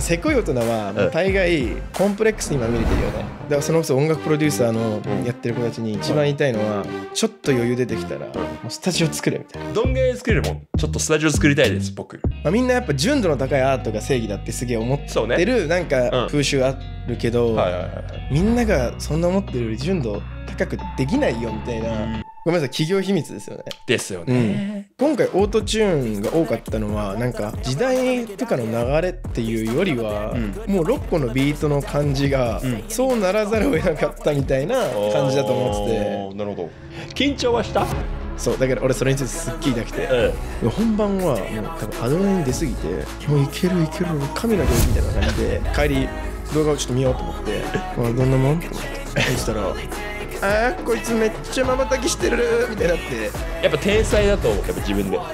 せこい大人はもう大概コンプレックスにまみれてるよねだからそのこそ音楽プロデューサーのやってる子たちに一番言いたいのはちょっと余裕出てきたらもうスタジオ作れみたいなどんぐらい作れるもんちょっとスタジオ作りたいです僕、まあ、みんなやっぱ純度の高いアートが正義だってすげえ思ってる、なんか風習あるけど、みんながそんな思ってるより純度高くできないよみたいなごめんなさい企業秘密ですよねですよね、うん、今回オートチューンが多かったのはなんか時代とかの流れっていうよりは、うん、もう6個のビートの感じが、うん、そうならざるを得なかったみたいな感じだと思っててなるほど緊張はしたそうだから俺それについてすっきりなくて、うん、本番はもう多分アドレナリン出過ぎてもういけるいける神の声みたいな感じで帰り動画をちょっと見ようと思って、まあ、どんなもんと思ってそしたらあーこいつめっちゃまばたきしてるみたいになってやっぱ天才だと思うやっぱ自分で。は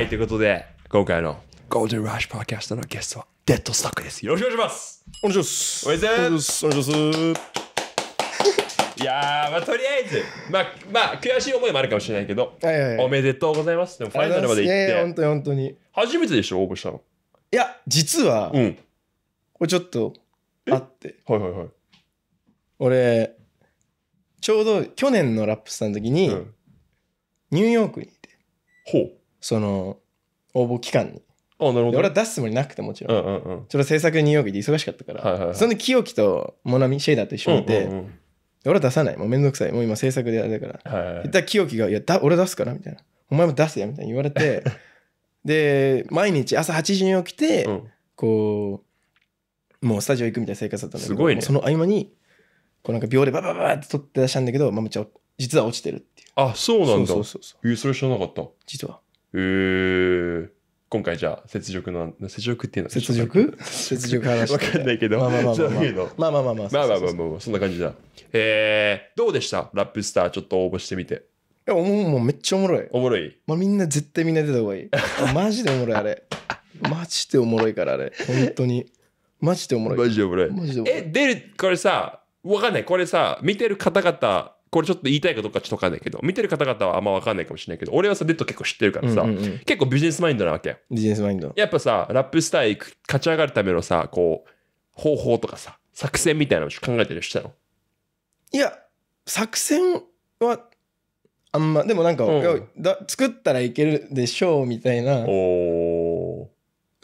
いということで今回のゴールデンラッシュパーキャストのゲストはデッドスタックですよろしくお願いしますお願いしますお願いしますお願いしますいやまあとりあえず、まあ、まあ、悔しい思いもあるかもしれないけど、はいはいはい、おめでとうございます。でも、ファイナルまで行って。本当に本当に。初めてでしょ、応募したの。いや、実は、うん、これちょっと、あって。はいはいはい。俺、ちょうど去年のラップさんの時に、うん、ニューヨークにいて。ほう。その、応募期間に。あなるほど俺は出すつもりなくてもちろんうんうんうん、ちょっと制作ニューヨークで忙しかったから、はいはいはい、その清木とモナミシェイダーと一緒にいて、うんうんうん、俺は出さない。もうめんどくさい。もう今制作であれだから。はい、はい、だ清木が、いやだ、俺出すから、みたいな。お前も出せや、みたいに言われて。で、毎日朝8時に起きて、うん、こう、もうスタジオ行くみたいな生活だったんだけど、ね、その合間に、こうなんか秒でバババって撮って出したんだけど、まむちゃん、実は落ちてるっていう。あ、そうなんだ。そうそうそうそう。それ知らなかった。実は。へえー。今回じゃあ、雪辱の、雪辱っていうのは雪辱雪辱話。わかんないけど、まあまあまあまあまあまあまあまあまあまあまあそんな感じだ。えー、どうでしたラップスターちょっと応募してみて。いや、もうめっちゃおもろい。おもろい。まあみんな絶対みんな出た方がいい。マジでおもろいあれ。マジでおもろいからあれ。本当に。マジでおもろい。マジでおもろい。マジでおもろい。え、出る、これさ、わかんない。これさ、見てる方々、これちょっと言いたいかどうかちょっとわかんないけど、見てる方々はあんまわかんないかもしれないけど、俺はさ、デッド結構知ってるからさ、うんうんうん結構ビジネスマインドなわけ。ビジネスマインド。やっぱさ、ラップスターへ勝ち上がるためのさ、こう、方法とかさ、作戦みたいなのを考えてる人なの。いや、作戦は、あんま、でもなんか、うんだ作ったらいけるでしょうみたいなお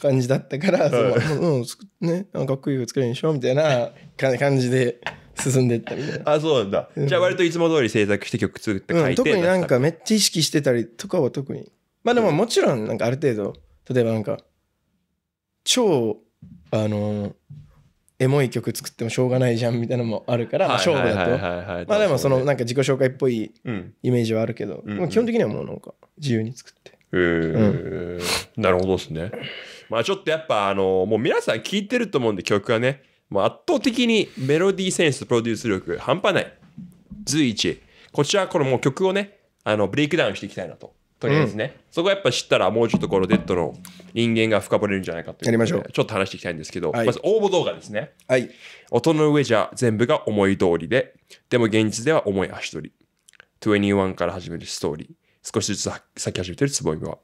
感じだったから、そのうん、うん、ねなんかっこいい服作れるでしょうみたいなか感じで進んでったみたいな。あ、そうなんだ。じゃあ割といつも通り制作して曲作って書いて、うん、特になんかめっちゃ意識してたりとかは特に。まあでももちろんなんかある程度、例えばなんか、超、あのー、エモい曲作ってもしょうがないじゃんみたいなのもあるから、まあ、勝負だとまあでもそのなんか自己紹介っぽいイメージはあるけど、うん、基本的にはもうなんか自由に作ってへえ、うん、なるほどですねまあちょっとやっぱあのもう皆さん聞いてると思うんで曲はね圧倒的にメロディーセンス、プロデュース力、半端ない。随一。こちら、これもう曲をね、あの、ブレイクダウンしていきたいなと。とりあえずね、うん、そこはやっぱ知ったらもうちょっとこのデッドの人間が深掘れるんじゃないかというやりましょうちょっと話していきたいんですけど、はい、まず応募動画ですね、はい、音の上じゃ全部が思い通りででも現実では思い足取り21から始めるストーリー少しずつ咲き始めてるつぼみは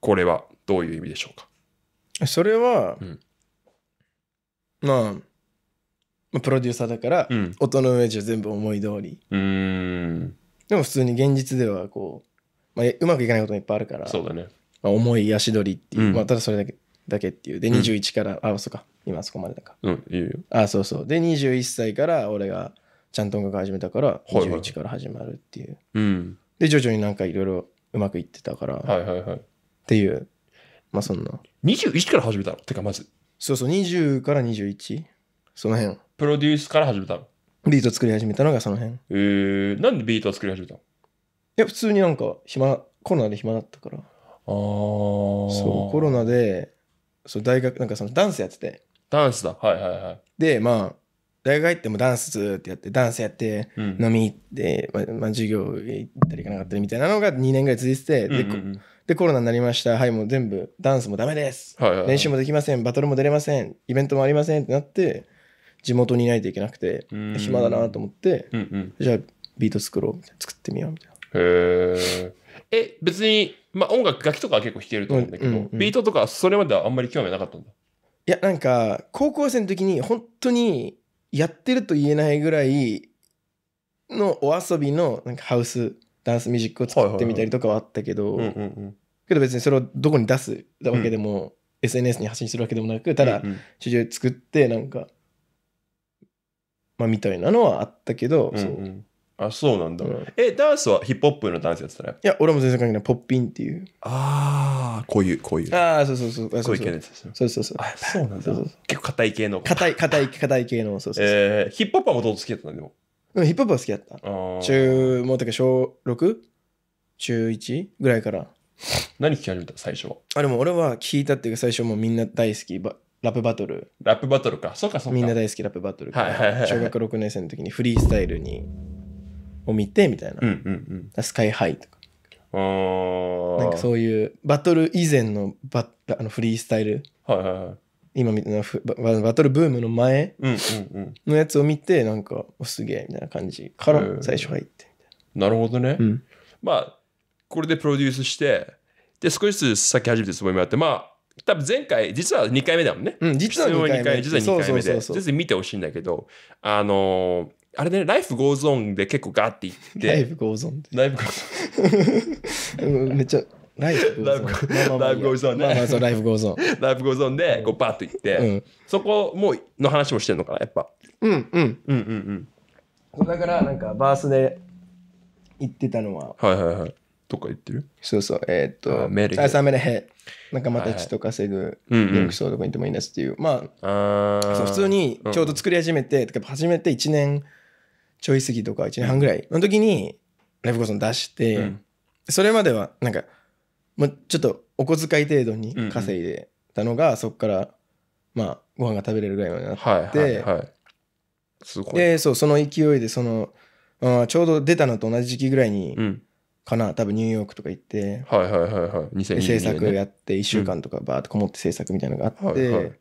これはどういう意味でしょうかそれは、うん、まあプロデューサーだから、うん、音の上じゃ全部思い通りうんでも普通に現実ではこう、まあ、うまくいかないこともいっぱいあるからそうだね、まあ、重い足取りっていう、うん、まあ、ただそれだけだけっていうで21から、うん、あそうか今そこまでだかうんいいよあそうそうで21歳から俺がちゃんと音楽始めたから21から始まるっていう、はいはい、で徐々になんかいろいろうまくいってたから、はいはいはい、っていうまあそんな21から始めたのてかまずそうそう、20から 21? その辺。プロデュースから始めたのビート作り始めたのがその辺。えー、なんでビートを作り始めたのいや、普通になんか暇、コロナで暇だったから。ああ。そう、コロナで、そう、大学、なんかそのダンスやってて。ダンスだ。はいはいはい。で、まあ、大学入ってもダンスずってやって、ダンスやって、飲み行って、まあ、まあ、授業行ったり行かなかったりみたいなのが2年ぐらい続いてて、結うんうんうんで、コロナになりました。はい、もう全部、ダンスもダメです。はいはいはい、練習もできません。バトルも出れません。イベントもありませんってなって、地元にいないといけなくて、暇だなと思って、うんうん、じゃあビート作ろうみたいな。作ってみようみたいな。へえ、別に、まあ音楽、楽器とかは結構弾けると思うんだけど、うんうんうん、ビートとかそれまではあんまり興味なかったんだ。いや、なんか、高校生の時に本当にやってると言えないぐらいのお遊びのなんかハウスダンスミュージックを作ってみたりとかはあったけど、けど別にそれをどこに出すわけでも、うん、SNS に発信するわけでもなく、ただ、主従作って、なんか、まあ、みたいなのはあったけど、うんうんあ、そうなんだ。うん、え、ダンスはヒップホップのダンスやってたらいや、俺も全然関係ない。ポッピンっていう。ああ、こういう、こういう。ああ、そうそうそう。そうそううそうそうそうそうそうそう。うそううそうそうそうそう結構硬い系の。硬い、硬い、硬い系の。そうそうそう。えうヒップホップはもとうそうきうったんうでも。うん、ヒップホップは好きだった。中、もうてか小 6? 中 1? ぐらいから。何聞き始めた最初は。あ、でも俺は聞いたっていうか最初もうみんな大好き。ばラップバトル。ラップバトルか。そうかそうか。みんな大好きラップバトルはいはいはいはい小学6年生の時にフリースタイルにを見てみたいな。うんうんスカイハイとか。ああ。なんかそういうバトル以前のバあのフリースタイルはいはいはい。今みたいなバトルブームの前のやつを見てなんかすげえみたいな感じから最初入ってなるほどね、うん、まあこれでプロデュースしてで少しずつ先き始めてすごいりもあってまあ多分前回実は2回目だもんね、うん、実は2回目実は2回目で見てほしいんだけどあのーあれね、ライフゴーゾーンで結構ガーっていって。ライフゴーゾーン。ライフゴーゾーン。めっちゃライフゴーゾーンね。まあまあそう、ライフゴーゾーン。ライフゴーゾーンで、こう、ーッと行って、うん、そこもう、の話もしてんのかな、やっぱ。うん、うん。うんうんうん。だから、なんか、バースで行ってたのは。はいはいはい。とか言ってるそうそう、えー、っと、メルー。朝目でへ、なんかまたちっと稼ぐ、元気そうとかにでもいいんですっていう。まあ、あそう普通にちょうど作り始めて、うん、始めて1年ちょい過ぎとか、1年半ぐらいの時に、ライフゴーゾーン出して、うん、それまでは、なんか、まあ、ちょっとお小遣い程度に稼いでたのが、うんうん、そこからまあご飯が食べれるぐらいまでなって、はいはいはい、すごいでそうその勢いでそのあちょうど出たのと同じ時期ぐらいに、うん、かな多分ニューヨークとか行って、はいはいはいはい、制作やって1週間とかバーってこもって制作みたいなのがあって、うんはいはい、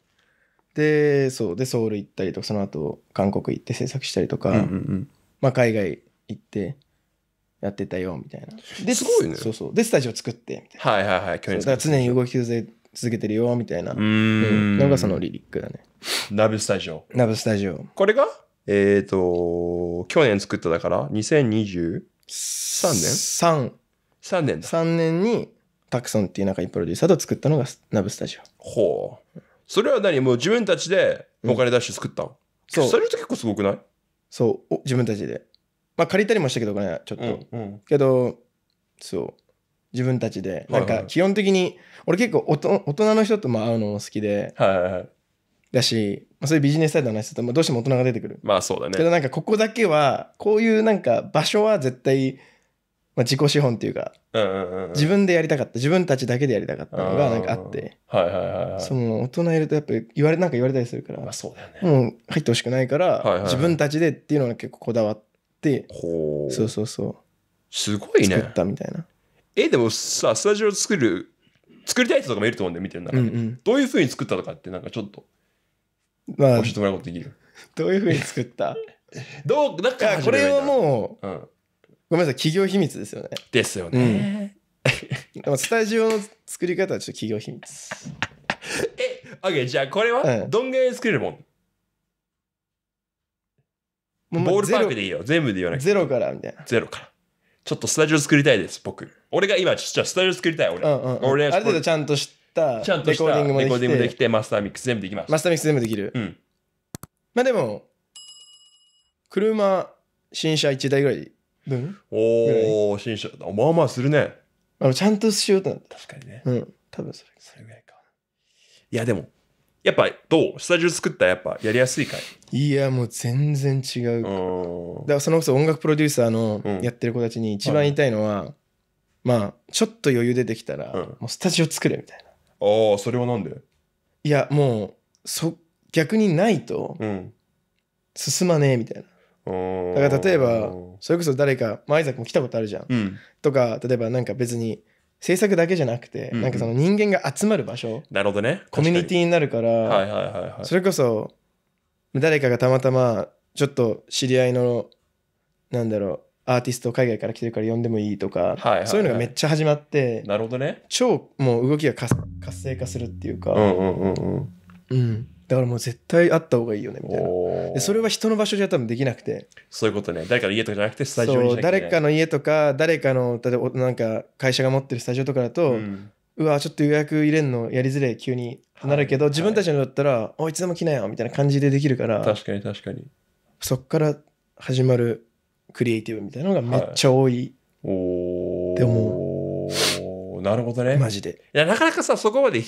でそうでソウル行ったりとかその後韓国行って制作したりとか、うんうんうん、まあ、海外行ってやってたよみたいな。で、すごいね。そうそう。で、スタジオ作っていはいはいはい。去年だから常に動き続けてるよみたいな。うん。のがそのリリックだね。ラブスタジオ。ラブスタジオ。これがえっ、ー、と、去年作っただから、2023年 ?3。三年だ。3年に、タクソンっていう仲いいプロデューサーと作ったのがナブスタジオ。ほう。それは何もう自分たちでお金出して作ったの、うん、そう。それと結構すごくないそう。自分たちで。まあ借りたりもしたけどねちょっと、うんうん、けどそう自分たちで、なんか基本的に俺結構おと大人の人とも会うのも好きで、はいはい、だし、まあ、そういうビジネスサイドの話すると、まあ、どうしても大人が出てくるまあそうだねけどなんかここだけはこういうなんか場所は絶対まあ、自己資本っていうか、自分でやりたかった自分たちだけでやりたかったのがなんかあって、はいはいはい、その大人いるとやっぱり言われなんか言われたりするから、まあそうだよね、もう入ってほしくないから、はいはいはい、自分たちでっていうのが結構こだわっってほうそうそうそうすごい作ねったみたいなえでもさスタジオ作る作りたい人とかもいると思うんだよ見てる中で、うんうんどういうふうに作ったとかってなんかちょっとま教えてもらうことできるどういうふうに作った どうだんからこれはもうう、ん、ごめんなさい企業秘密ですよねですよね、でもスタジオの作り方はちょっと企業秘密えオッケーじゃあこれは、どんぐらい作れるもんもうボールパークでいいよ。全部で言わなくて。ゼロからみたいな。ゼロから。ちょっとスタジオ作りたいです、僕。俺が今、じゃスタジオ作りたい、俺。うんうんうん、俺ある程度ちゃんとしたちゃんとレしコたーディングもレでコーディングもでききて、マスターミックス全部できます。マスターミックス全部できる。うん。まあでも、車、新車1台ぐらい分おー、新車。まあまあするね。あのちゃんとしようとなって。確かにね。うん、多分それ。それぐらいか。いや、でも、やっぱどうスタジオ作ったらやっぱやりやすいかいいやもう全然違うだからそのこそ音楽プロデューサーのやってる子たちに一番言いたいのは、うん、まあちょっと余裕出てきたら、うん、もうスタジオ作れみたいなああそれはなんでいやもうそ逆にないと進まねえみたいな、うん、だから例えばそれこそ誰か、まあ、アイザックも来たことあるじゃん、とか例えばなんか別に制作だけじゃなくて、なんかその人間が集まる場所なるほどねコミュニティになるから、はいはいはいはい、それこそ誰かがたまたまちょっと知り合いのなんだろうアーティスト海外から来てるから呼んでもいいとか、はいはいはい、そういうのがめっちゃ始まってなるほどね超もう動きが活性化するっていうかうんうんうん、うんだからもう絶対あった方がいいよねみたいなでそれは人の場所じゃ多分できなくてそういうことね誰かの家とかじゃなくてスタジオにそう誰かの家とか誰かの例えばなんか会社が持ってるスタジオとかだと、うん、うわちょっと予約入れんのやりづれ急に、なるけど、自分たちのだったら、はい、おいつでも来なよみたいな感じでできるから確かに確かにそっから始まるクリエイティブみたいなのがめっちゃ多いって思う、はいなるほどね。マジで。いや、なかなかさ、そこまで、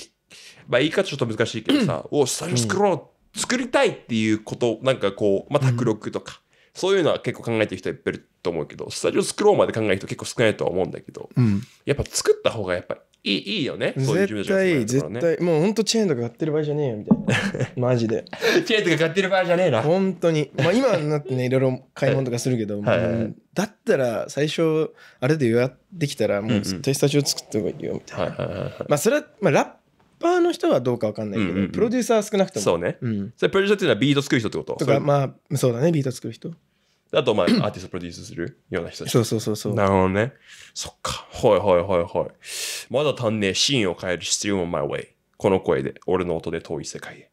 まあ、言い方ちょっと難しいけどさ、おスタジオ作ろう、うん、作りたいっていうこと、なんかこう、まあ、卓録とか、うん、そういうのは結構考えてる人いっぱいいると思うけど、スタジオ作ろうまで考える人結構少ないとは思うんだけど、うん、やっぱ作った方がやっぱいいよね絶対、ね、絶対もうほんとチェーンとか買ってる場合じゃねえよみたいな マジでチェーンとか買ってる場合じゃねえな本当にまあ今になってね いろいろ買い物とかするけど、はいだったら最初あれで予約できたらもう絶対スタジオ作った方がいいよみたいな、うんうん、まあそれは、まあ、ラッパーの人はどうかわかんないけど、うんうんうん、プロデューサー少なくともそうね、うん、それプロデューサーっていうのはビート作る人ってこととかまあそうだねビート作る人あと、まあ、アーティストプロデュースするような人たち。そうそうそうそう。なるほどね。そっか。はいはいはいはい。まだ足んねえシーンを変える必要もない。この声で、俺の音で遠い世界へ。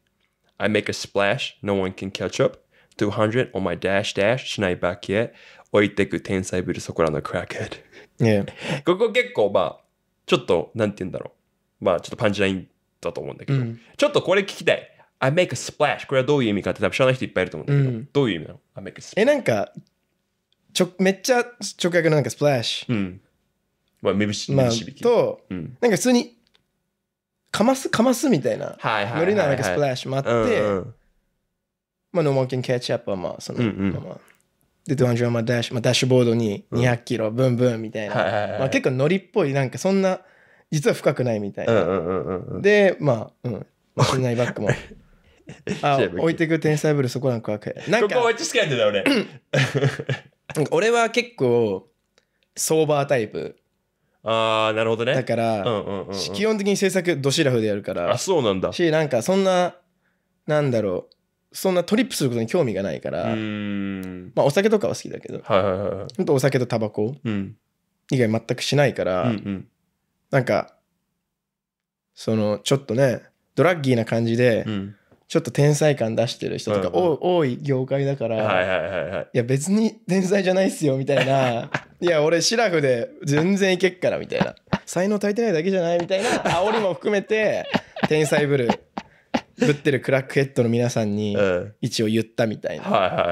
I make a splash, no one can catch up. 200 on my dash dash, しないバッキへ。置いてく天才ぶるそこらのクラックヘッド。ねここ結構、まあ、ちょっと、なんて言うんだろう。まあ、ちょっとパンチラインだと思うんだけど、うん、ちょっとこれ聞きたい。I make a splash これはどういう意味かって多分知らない人いっぱいいると思うんだけど、うん、どういう意味なの I make a splash えなんかちょめっちゃ直訳のなんかスプラッシュ、うん、まあ目ぶし目ぶし引き、まあ、と、うん、なんか普通にかますかますみたいな、はいはい、ノリななんかスプラッシュもあって、うんうん、まあノーマーキンキャッチアップはまあその、で、ドンジュはまあダッシュ、まあ、ダッシュボードに200キロ、ブンブンみたいな。まあ、結構ノリっぽい、なんかそんな、実は深くないみたいな。で、まあ、うん。まあ、ないバックも あ 置いてく天才ぶるそこなんかわかる。なんここめっちゃ好きなんだよ俺。か俺は結構ソーバータイプ。ああなるほどね。だから、うんうんうんうん、基本的に制作ドシラフでやるから。あそうなんだ。しなんかそんななんだろう。そんなトリップすることに興味がないから、うんまあ、お酒とかは好きだけど、はいはいはい、本当お酒とタバコ以外全くしないから、うんうん、なんかそのちょっとねドラッギーな感じで、うん、ちょっと天才感出してる人とか、多い業界だから、はいはいはいはい、いや別に天才じゃないっすよみたいな いや俺シラフで全然いけっからみたいな才能足りてないだけじゃないみたいな煽りも含めて天才ぶるぶってるクラックヘッドの皆さんに一応言ったみたいな、うん、はいはいは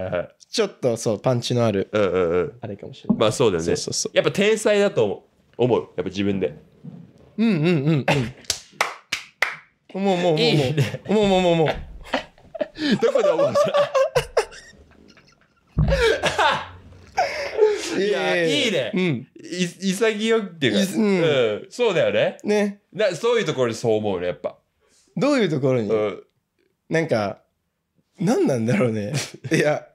いはいはいちょっとそうパンチのある、うんうんうん、あれかもしれないまあそうだよねそうそうそうやっぱ天才だと思うやっぱ自分でうんうんうんうんもうもうもうもういいねもうもうもうもうどこで思うじゃん いやいいね、うんい潔くっていうか、うんうんそうだよねねだそういうところでそう思うねやっぱ、どういうところに、うん、なんか何なんだろうねいや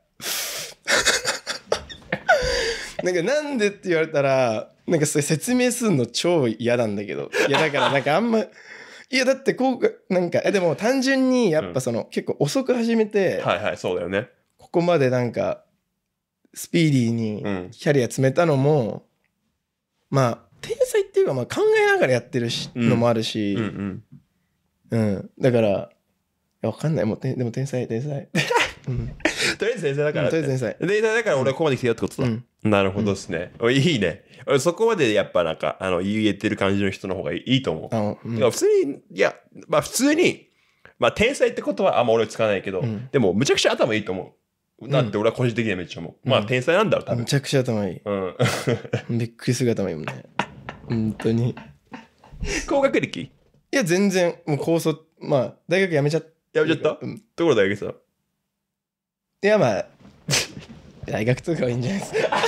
なんかなんでって言われたらなんかそれ説明するの超嫌なんだけどいやだからなんかあんまいやだってこうなんかでも単純にやっぱその、うん、結構遅く始めてはいはいそうだよねここまでなんかスピーディーにキャリア詰めたのも、うん、まあ天才っていうかまあ考えながらやってるし、うん、のもあるし、うん、うん、だからわかんないもうでも天才天才、うんとりあえず天才だから、とりあえず天才。天だから俺はここまで来てよってことだ。なるほどですね。うん、いいね。そこまでやっぱなんか、あの、言えてる感じの人の方がいいと思う。うん、普通に、いや、まあ普通に、まあ天才ってことはあんま俺使わないけど、うん、でもむちゃくちゃ頭いいと思う。なんて俺は個人的にはめっちゃ思う。まあ天才なんだろう、多分。むちゃくちゃ頭いい。うん。びっくりする頭いいもんね。本当に。高学歴いや、全然、もう高卒、まあ大学辞めちゃった。辞めちゃった、ところ大学さ。いやまあ 大学とかはいいんじゃないですか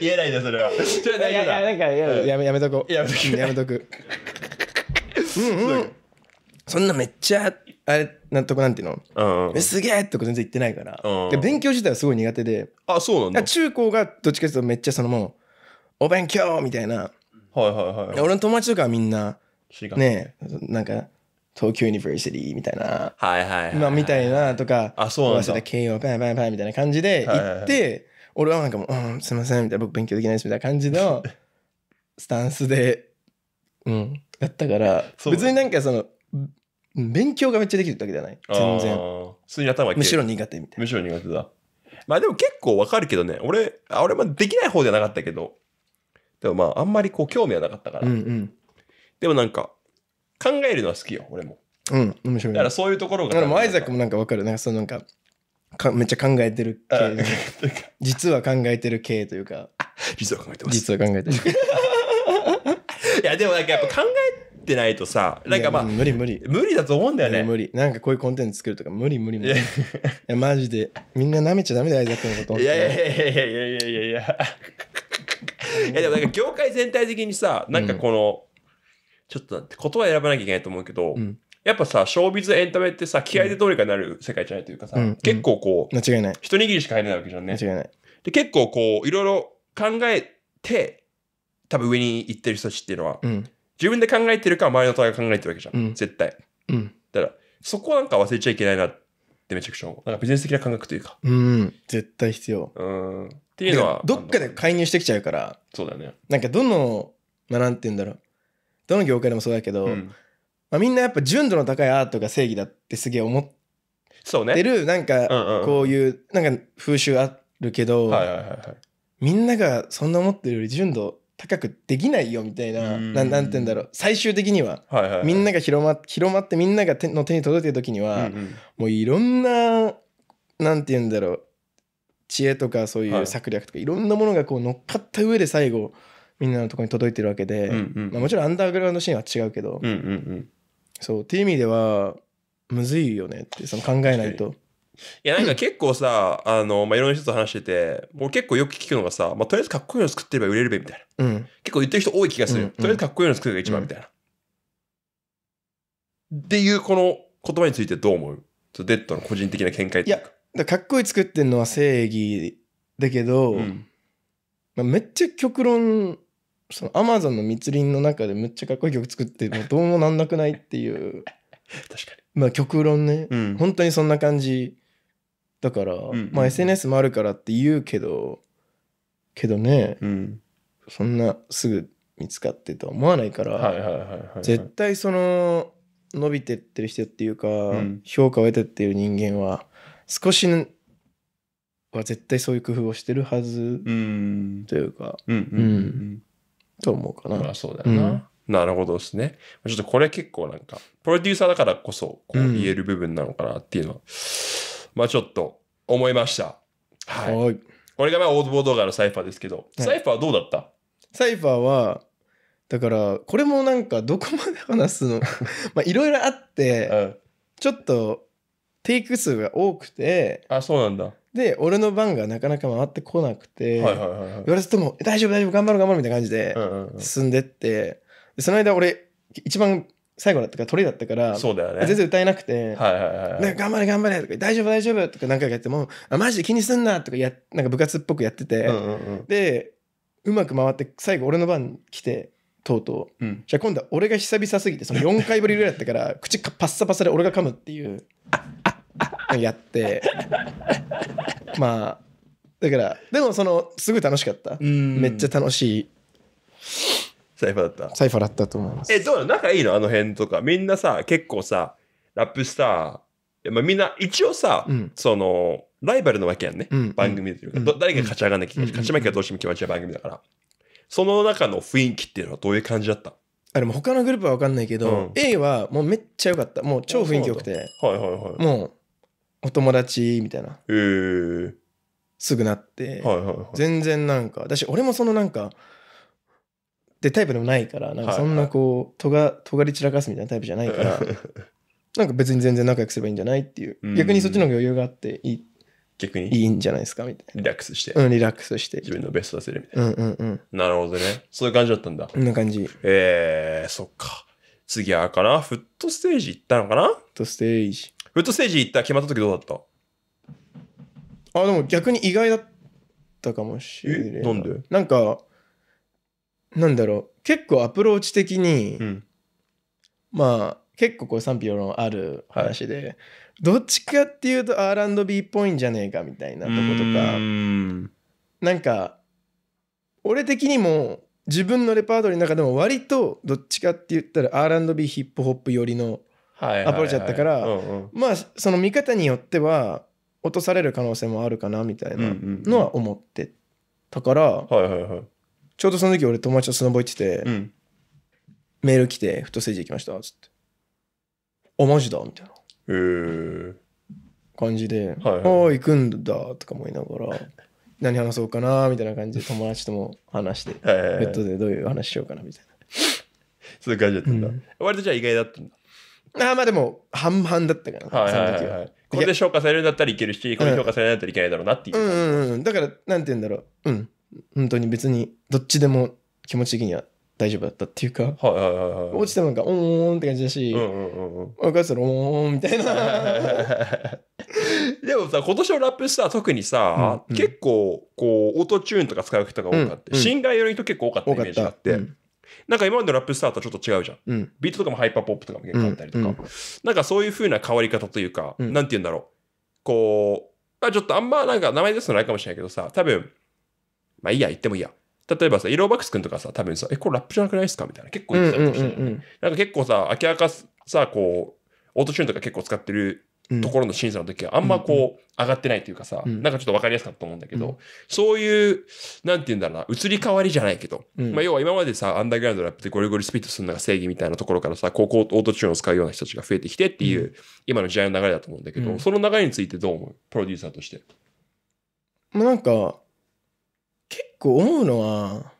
言えないなそれはそれはいやいやなんかやめやめとこうやめとくやめ とくうんうんそんなめっちゃあれ納得なんていうのうんうんすげえとか全然言ってないからうんで勉強自体はすごい苦手であそうなんだ中高がどっちかというとめっちゃそのもうお勉強みたいなはいはいはい俺の友達とかはみんな違うねなんか東京ユニバーシティみたいな、はいはいはい、今みたいなとか、あ、そうなんだ。だ慶応パンパンパンみたいな感じで行って、はいはいはい、俺はなんかもう、うん、すいません、みたいな、僕勉強できないですみたいな感じの スタンスで、うん、やったから、別になんかその、勉強がめっちゃできるっわけじゃない全然普に頭むしろ苦手みたいなむしろ苦手だまあでも結構わかるけどね俺あ俺もできない方じゃなかったけどでもまああんまりこう興味はなかったから、うんうん、でもなんか考えるのは好きよ、俺も。うん、面白い。だからそういうところが。だもアイザックもなんかわかる。なんかそのなんか、かめっちゃ考えてる系。実は考えてる系というか。実は考えてます。実は考えてる。いや、でもなんかやっぱ考えてないとさ、なんかまあ、無理無理。無理だと思うんだよね。無理。なんかこういうコンテンツ作るとか、無理無理無理。いや、マジで。みんな舐めちゃダメだアイザックのこと。いやいやいやいやいやいやいやいや。いやでもなんか業界全体的にさ、なんかこの、ちょっと言葉選ばなきゃいけないと思うけど、うん、やっぱさ、ショービズエンタメってさ、気合でどうにかなる世界じゃないというかさ、うん、結構こう、間違いない。一握りしか入れないわけじゃんね。間違いない。で、結構こう、いろいろ考えて、多分上に行ってる人たちっていうのは、自分で考えてるか、周りの人が考えてるわけじゃん。絶対。うん。だから、そこなんか忘れちゃいけないなってめちゃくちゃ思う。なんかビジネス的な感覚というか。うん、絶対必要。うん。っていうのは。どっかで介入してきちゃうから。そうだね。なんかどの、まあ、なんて言うんだろう。どの業界でもそうだけど、うんまあ、みんなやっぱ純度の高いアートが正義だってすげえ思ってる、ね、なんかこういうなんか風習あるけど、みんながそんな思ってるより純度高くできないよみたいな何て言うんだろう最終的には,、みんなが広ま広まってみんなが手の手に届いてる時には、うんうん、もういろんな何て言うんだろう知恵とかそういう策略とか、い、ろんなものがこう乗っかった上で最後みんなのとこに届いてるわけで、うんうん、まあ、もちろんアンダーグラウンドシーンは違うけど、うんうんうん、そうっていう意味ではむずいよねってその考えないと。いやなんか結構さあの、まあ、いろんな人と話しててもう結構よく聞くのがさ、まあ、とりあえずかっこいいの作ってれば売れるべみたいな、うん、結構言ってる人多い気がする、うんうん、とりあえずかっこいいの作るのが一番みたいな、うん、っていうこの言葉についてどう思うデッドの個人的な見解いやだかっこいい作ってるのは正義だけど、うん、まあ、めっちゃ極論そのアマゾンの密林の中でむっちゃかっこいい曲作ってもうどうもなんなくないっていう 確かにまあ極論ね、うん、本当にそんな感じだから、うん、まあ SNS もあるからって言うけどけどね、うん、そんなすぐ見つかってとは思わないから絶対その伸びてってる人っていうか、うん、評価を得てっていう人間は少しは絶対そういう工夫をしてるはずというか。うんうんうんと思うかな。まあそうだよな。うんなるほどですね。ちょっとこれ結構なんか、プロデューサーだからこそ、こう言える部分なのかなっていうのは、うん、まあちょっと思いました。はい。はい、これがまあオードボー動画のサイファーですけど、サイファーどうだったサイファーは、だから、これもなんかどこまで話すの、まあいろいろあって、うん、ちょっとテイク数が多くて、あ、そうなんだ。で俺の番がなかなか回ってこなくて、言われても「大丈夫大丈夫頑張ろう頑張ろう」みたいな感じで進んでって、その間俺一番最後だったから鳥だったから、ね、全然歌えなくて「頑張れ頑張れ」とか「大丈夫大丈夫」とか何回かやっても「あマジで気にすんな」とかやなんか部活っぽくやってて、でうまく回って最後俺の番来て。とうとう、うん、じゃあ今度は俺が久々すぎてその4回ぶりぐらいだったから 口パッサパサで俺が噛むっていうやってまあだからでもそのすごい楽しかっためっちゃ楽しいサイファーだったサイファーだったと思いますえどう仲いいのあの辺とかみんなさ結構さラップスター、まあ、みんな一応さ、うん、そのライバルなわけやんね、うん、番組というか、うん、誰が勝ち上がんなきゃ勝ち負けがどうしても気持ちいい番組だからその中の雰囲気っていうのはどういう感じだったあでも他のグループは分かんないけど、A はもうめっちゃ良かったもう超雰囲気良くてはいはいはいもうお友達みたいなえー、すぐなって、はいはいはい、全然なんか私俺もそのなんかってタイプでもないからなんかそんなこう、はいはい、とがとがり散らかすみたいなタイプじゃないから なんか別に全然仲良くすればいいんじゃないっていう逆にそっちの余裕があっていい逆にいいんじゃないですかみたいなリラックスしてうんリラックスして自分のベスト出せるみたいなうんうんうんなるほどねそういう感じだったんだそんな感じえー、そっか次はあかなフットステージ行ったのかなフットステージウッドステージ行った決まった時どうだったあでも逆に意外だったかもしれないなんでなんかなんだろう結構アプローチ的に、うん、まあ結構こう賛否両論ある話で、はい、どっちかっていうと R&B っぽいんじゃねえかみたいなとことかなんか俺的にも自分のレパートリーの中でも割とどっちかって言ったら R&B ヒップホップ寄りのアプローチだったから、まあその見方によっては落とされる可能性もあるかなみたいなのは思ってたから、ちょうどその時俺友達とスノボ行ってて、うん、メール来て「フットステージ行きました」っつって「あマジだ」みたいな。感じで「はいはい、ああ行くんだ」とか思いながら 何話そうかなみたいな感じで友達とも話してベッドでどういう話しようかなみたいな そういう感じだったんだ、うん、割とじゃあ意外だったんだ あまあでも、半々だったかな、はいはいはい、こで評価されるんだったらいけるし、これで評価されないといけないだろうなっていう。うんうん、だから、なんて言うんだろう。うん。本当に別に、どっちでも気持ち的には大丈夫だったっていうか、はいはいはいはい、落ちてもなんか、おーんって感じだし、うんうんうん、分かったら、おーんみたいな。でもさ、今年のラップスター特にさ、うんうん、結構、こう、オートチューンとか使う人が多かった。うんうん、寄りの人結構多かったイメージがあって。うんなんか今までのラップスターとはちょっと違うじゃん。うん、ビートとかもハイパーポップとかも結構あったりとか、うんうん、なんかそういうふうな変わり方というか、うん、なんて言うんだろう。こう、まあちょっとあんまなんか名前出すのないかもしれないけどさ、多分、まあいいや、言ってもいいや。例えばさ、イローバックス君とかさ、多分さ、え、これラップじゃなくないですかみたいな。結構言ってたかもしれない。なんか結構さ、明らかさ、こう、オートチューンとか結構使ってるところの審査の時はあんまこう上がってないというかさ、うん、なんかちょっと分かりやすかったと思うんだけど、うん、そういうなんて言うんだろうな移り変わりじゃないけど、うん、まあ、要は今までさアンダーグラウンドラップでゴリゴリスピットするのが正義みたいなところからさ高校オートチューンを使うような人たちが増えてきてっていう今の時代の流れだと思うんだけど、その流れについてどう思うプロデューサーとして。まあ、なんか結構思うのは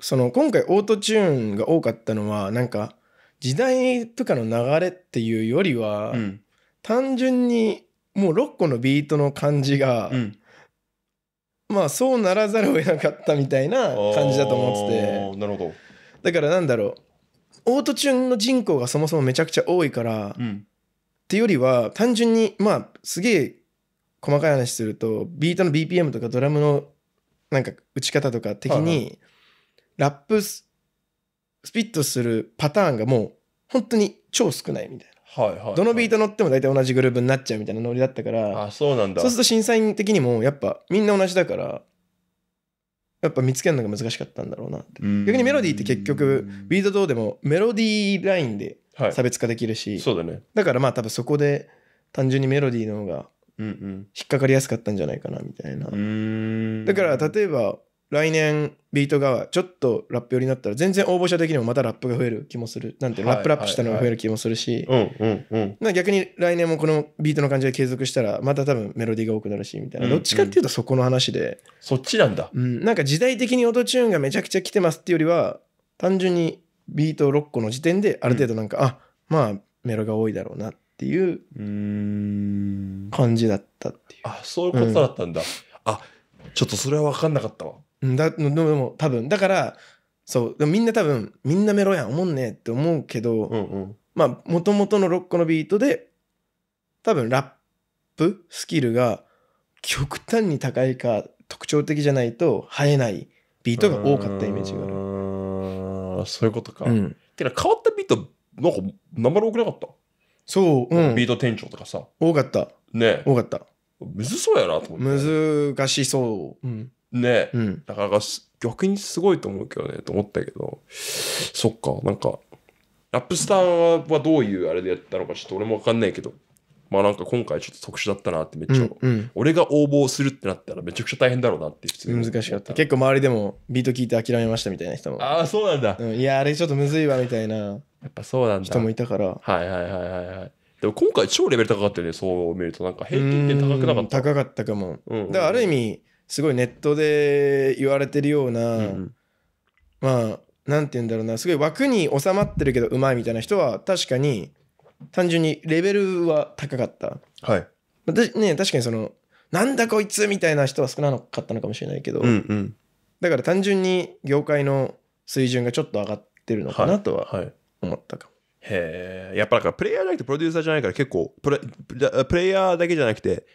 その今回オートチューンが多かったのはなんか時代とかの流れっていうよりは、うん、単純にもう6個のビートの感じが、うん、まあそうならざるを得なかったみたいな感じだと思っててなるほどだからなんだろうオートチューンの人口がそもそもめちゃくちゃ多いから、うん、ってよりは単純にまあすげえ細かい話するとビートの BPM とかドラムのなんか打ち方とか的に、ラップスピットするパターンがもう本当に超少ないみたいな。はいはい、はい、どのビート乗っても大体同じグルーブになっちゃうみたいなノリだったからあそうなんだそうすると審査員的にもやっぱみんな同じだからやっぱ見つけるのが難しかったんだろうなって逆にメロディーって結局ビートどうでもメロディーラインで差別化できるし、はい、そうだね、だからまあ多分そこで単純にメロディーの方が引っかかりやすかったんじゃないかなみたいな、うんうん、だから例えば来年ビートがちょっとラップ寄りになったら全然応募者的にもまたラップが増える気もするなんて、ラップラップしたのが増える気もするし、逆に来年もこのビートの感じで継続したらまた多分メロディーが多くなるしみたいな、うんうん、どっちかっていうとそこの話でそっちなんだ、うん、なんか時代的にオトチューンがめちゃくちゃ来てますっていうよりは単純にビート6個の時点である程度なんか、うん、あまあメロが多いだろうなっていう感じだったっていうあそういうことだったんだ、うん、あちょっとそれは分かんなかったわだでも多分だからそうみんな多分みんなメロやんおもんねって思うけど、うんうん、まあもともとの6個のビートで多分ラップスキルが極端に高いか特徴的じゃないと映えないビートが多かったイメージがあるあそういうことか、うん、てか変わったビートなんか生の多くなかったそう、うん、ビート店長とかさ多かったね多かったむずそうやなと思って難しそう、うん、ね、うん、だから逆にすごいと思うけどねと思ったけどそっかなんかラップスターはどういうあれでやったのかちょっと俺も分かんないけどまあなんか今回ちょっと特殊だったなってめっちゃ、うんうん、俺が応募するってなったらめちゃくちゃ大変だろうなって普通難しかった結構周りでもビート聞いて諦めましたみたいな人もああそうなんだ、うん、いやあれちょっとむずいわみたいなやっぱそうなんだ人もいたからはいはいはいはいはいでも今回超レベル高かったよねそう見るとなんか平均点高くなかった高かったかも、うんうん、だからある意味すごいネットで言われてるような、うん、まあ何て言うんだろうなすごい枠に収まってるけどうまいみたいな人は確かに単純にレベルは高かった。はい、ね、確かにそのなんだこいつみたいな人は少なかったのかもしれないけど、うんうん、だから単純に業界の水準がちょっと上がってるのかなとは思ったかはいはい、へえやっぱなんかプレイヤーじゃなくてプロデューサーじゃないから結構プレイヤーだけじゃなくて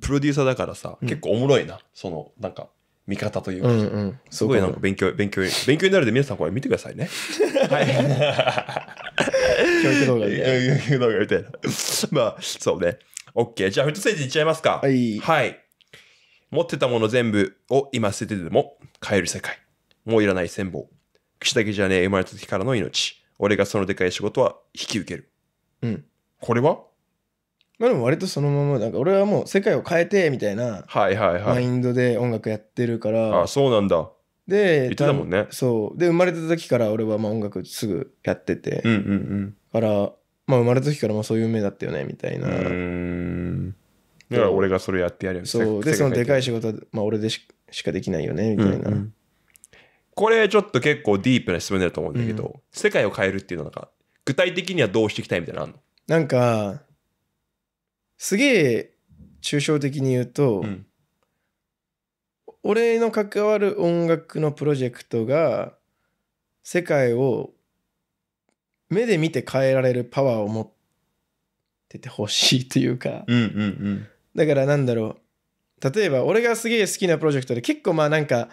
プロデューサーだからさ、結構おもろいな、その、なんか、見方というか、うんうん、すごいなんか勉強、勉強、勉強になるで皆さんこれ見てくださいね。はい。教育動画みたいな。動画みたいな。まあ、そうね。OK。じゃあ、フットステージいっちゃいますか。はい。はい。持ってたもの全部を今捨ててでも変える世界。もういらない戦望。口だけじゃねえ生まれた時からの命。俺がそのでかい仕事は引き受ける。うん。これはまあでも割とそのままなんか俺はもう世界を変えてみたいなはいはいはマインドで音楽やってるから、あそうなんだで言ってたもんねそうで生まれた時から俺はまあ音楽すぐやってて、うんうんから、まあ、生まれた時からまあそういう夢だったよねみたいなうんだから俺がそれやってやるよそうでそのでかい仕事は、まあ、俺でししかできないよねみたいな、うんうんこれちょっと結構ディープな質問だと思うんだけど、世界を変えるっていうのはなんか具体的にはどうしていきたいみたいなのあんのなんかすげえ抽象的に言うと、うん、俺の関わる音楽のプロジェクトが世界を目で見て変えられるパワーを持っててほしいというか、うんうんうん、だからなんだろう例えば俺がすげえ好きなプロジェクトで結構まあなんか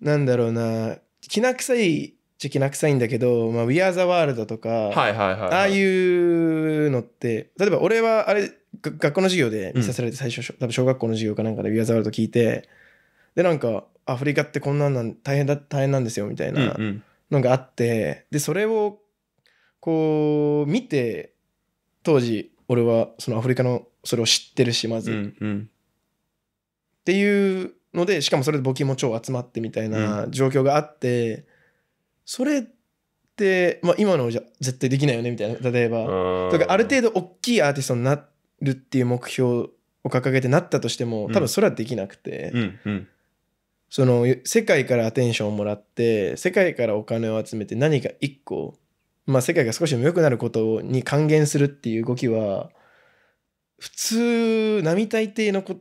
なんだろうなきな臭いちきな臭いんだけど、まあ、We Are the World とか、はいはいはいはい、ああいうのって、例えば俺はあれ、学校の授業で見させられて最初、うん、多分小学校の授業かなんかで We Are the World 聞いて、で、なんか、アフリカってこんなんなん大変だ、大変なんですよみたいなのがあって、で、それを、こう、見て、当時、俺はそのアフリカのそれを知ってるし、まず。うんうん、っていうので、しかもそれで募金も超集まってみたいな状況があって、それって、まあ、今のじゃ絶対できないよねみたいな例えばとかある程度大きいアーティストになるっていう目標を掲げてなったとしても多分それはできなくて、うんうん、その世界からアテンションをもらって世界からお金を集めて何か一個、まあ、世界が少しでも良くなることに還元するっていう動きは普通並大抵のこ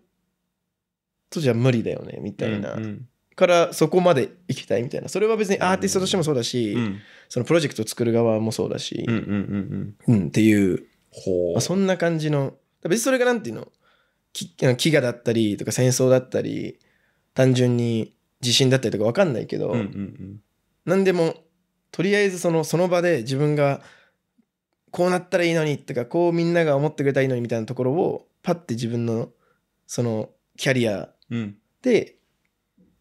とじゃ無理だよねみたいな。うんうんからそこまで行きたいみたいなそれは別にアーティストとしてもそうだし、うん、そのプロジェクトを作る側もそうだし、うん、うん、っていうほう、まあ、そんな感じの別にそれが何ていうの飢餓だったりとか戦争だったり単純に地震だったりとか分かんないけど、うんうんうん、何でもとりあえずそのその場で自分がこうなったらいいのにとかこうみんなが思ってくれたらいいのにみたいなところをパッて自分のそのキャリアで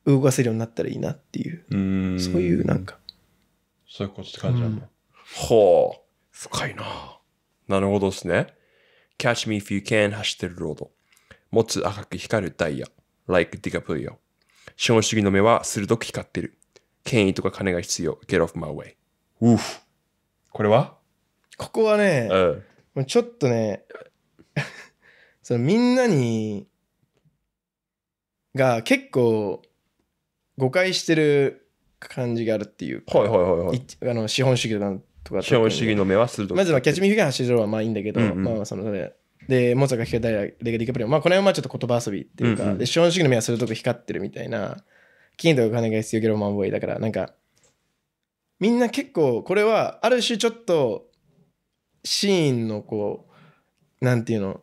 動かせるようになったらいいなっていううそういうなんかそういうことって感じなの、うん、ほう深いななるほどですね Catch me if you can 走ってるロード持つ赤く光るダイヤ like d i c a p r o 資本主義の目は鋭く光ってる権威とか金が必要 get off my way うふこれはここはね、うん、ちょっとねそのみんなにが結構誤解してる感じがあるっていうか、はいはいはいはいいあの資本主義とかとか資本主義の目はするとまずはキャッチミーフィア走る祥はまあいいんだけど、うんうんまあそのでモーツァが光けたレガディカプリオまあこの辺はちょっと言葉遊びっていうか、うんうん、で資本主義の目はするとこ光ってるみたいな金とかお金が必要けどマンボーイだからなんかみんな結構これはある種ちょっとシーンのこうなんていうの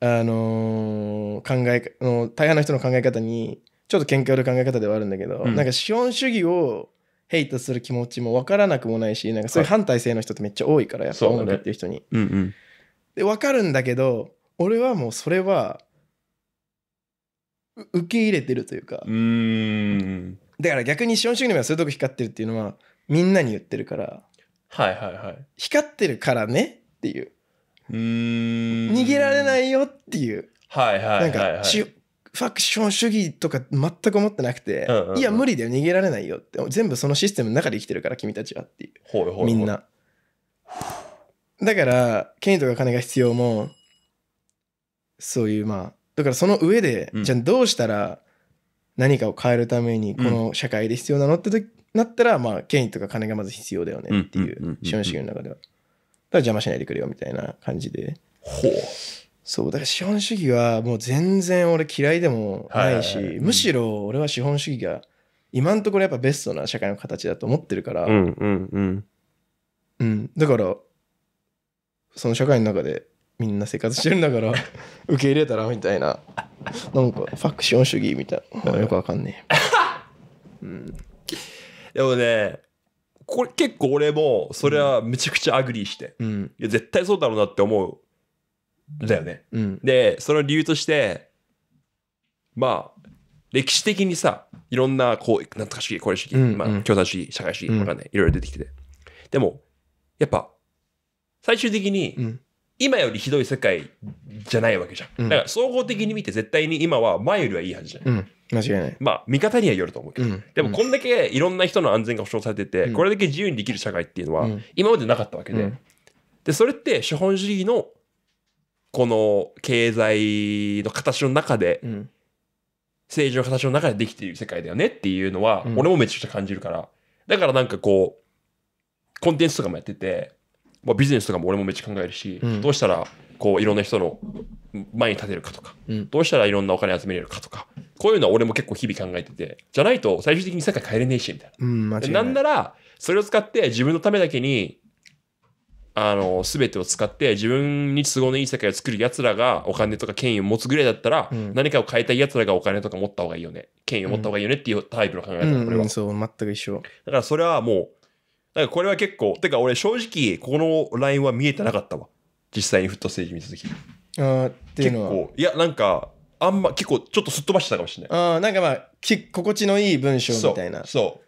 あのー、考えの大半の人の考え方にちょっと謙虚な考え方ではあるんだけど、うん、なんか資本主義をヘイトする気持ちも分からなくもないしなんかそういう反体制の人ってめっちゃ多いからやっぱ音楽っていう人に。ねうんうん、で分かるんだけど俺はもうそれは受け入れてるというかだから逆に資本主義のはそういうとこ光ってるっていうのはみんなに言ってるからはいはいはい光ってるからねっていううん逃げられないよっていうはいはいはい、はい、なんかファクション主義とか全く思ってなくて、うんうんうん、いや無理だよ逃げられないよって全部そのシステムの中で生きてるから君たちはっていうほいほいほい、みんなだから権威とか金が必要もそういうまあだからその上で、うん、じゃあどうしたら何かを変えるためにこの社会で必要なのって時、なったらまあ権威とか金がまず必要だよねっていう資本主義の中ではだから邪魔しないでくれよみたいな感じでほうそうだから資本主義はもう全然俺嫌いでもないし、はいはいはい、むしろ俺は資本主義が今のところやっぱベストな社会の形だと思ってるから、うんうんうんうん、だからその社会の中でみんな生活してるんだから 受け入れたらみたいななんかファク資本主義みたいな、よくわかんねえ、うん、でもねこれ結構俺もそれはめちゃくちゃアグリーして、うん、いや絶対そうだろうなって思うだよね。うん、で、その理由として、まあ、歴史的にさ、いろんな、こう、なんとか主義、これ主義、うんうん、まあ、共産主義、社会主義、わかんない、いろいろ出てきてて。でも、やっぱ、最終的に、今よりひどい世界じゃないわけじゃん。うん、だから総合的に見て絶対に今は前よりはいいはずじゃん。うん、間違いない。まあ見方にはよると思うけど、うん、でもこんだけいろんな人の安全が保障されてて、これだけ自由にできる社会っていうのは今までなかったわけで、でそれって資本主義のこの経済の形の中で、うん、政治の形の中でできている世界だよねっていうのは、俺もめちゃくちゃ感じるから、だからなんかこう、コンテンツとかもやってて、まあ、ビジネスとかも俺もめっちゃ考えるし、どうしたら、こういろんな人の前に立てるかとか、うん、どうしたらいろんなお金集めれるかとかこういうのは俺も結構日々考えててじゃないと最終的に世界変えれねえしみたいな、うん、なんならそれを使って自分のためだけにあの、すべてを使って自分に都合のいい世界を作る奴らがお金とか権威を持つぐらいだったら、うん、何かを変えたい奴らがお金とか持った方がいいよね。権威を持った方がいいよねっていうタイプの考え方、うん、これは、うん、そう、全く一緒。だからそれはもう、だからこれは結構、てか俺正直、このラインは見えてなかったわ。実際にフットステージ見た時。ああっていうのは。結構、いや、なんか、あんま、結構ちょっとすっ飛ばしてたかもしれない。ああ、なんかまあき、心地のいい文章みたいな。そう。そう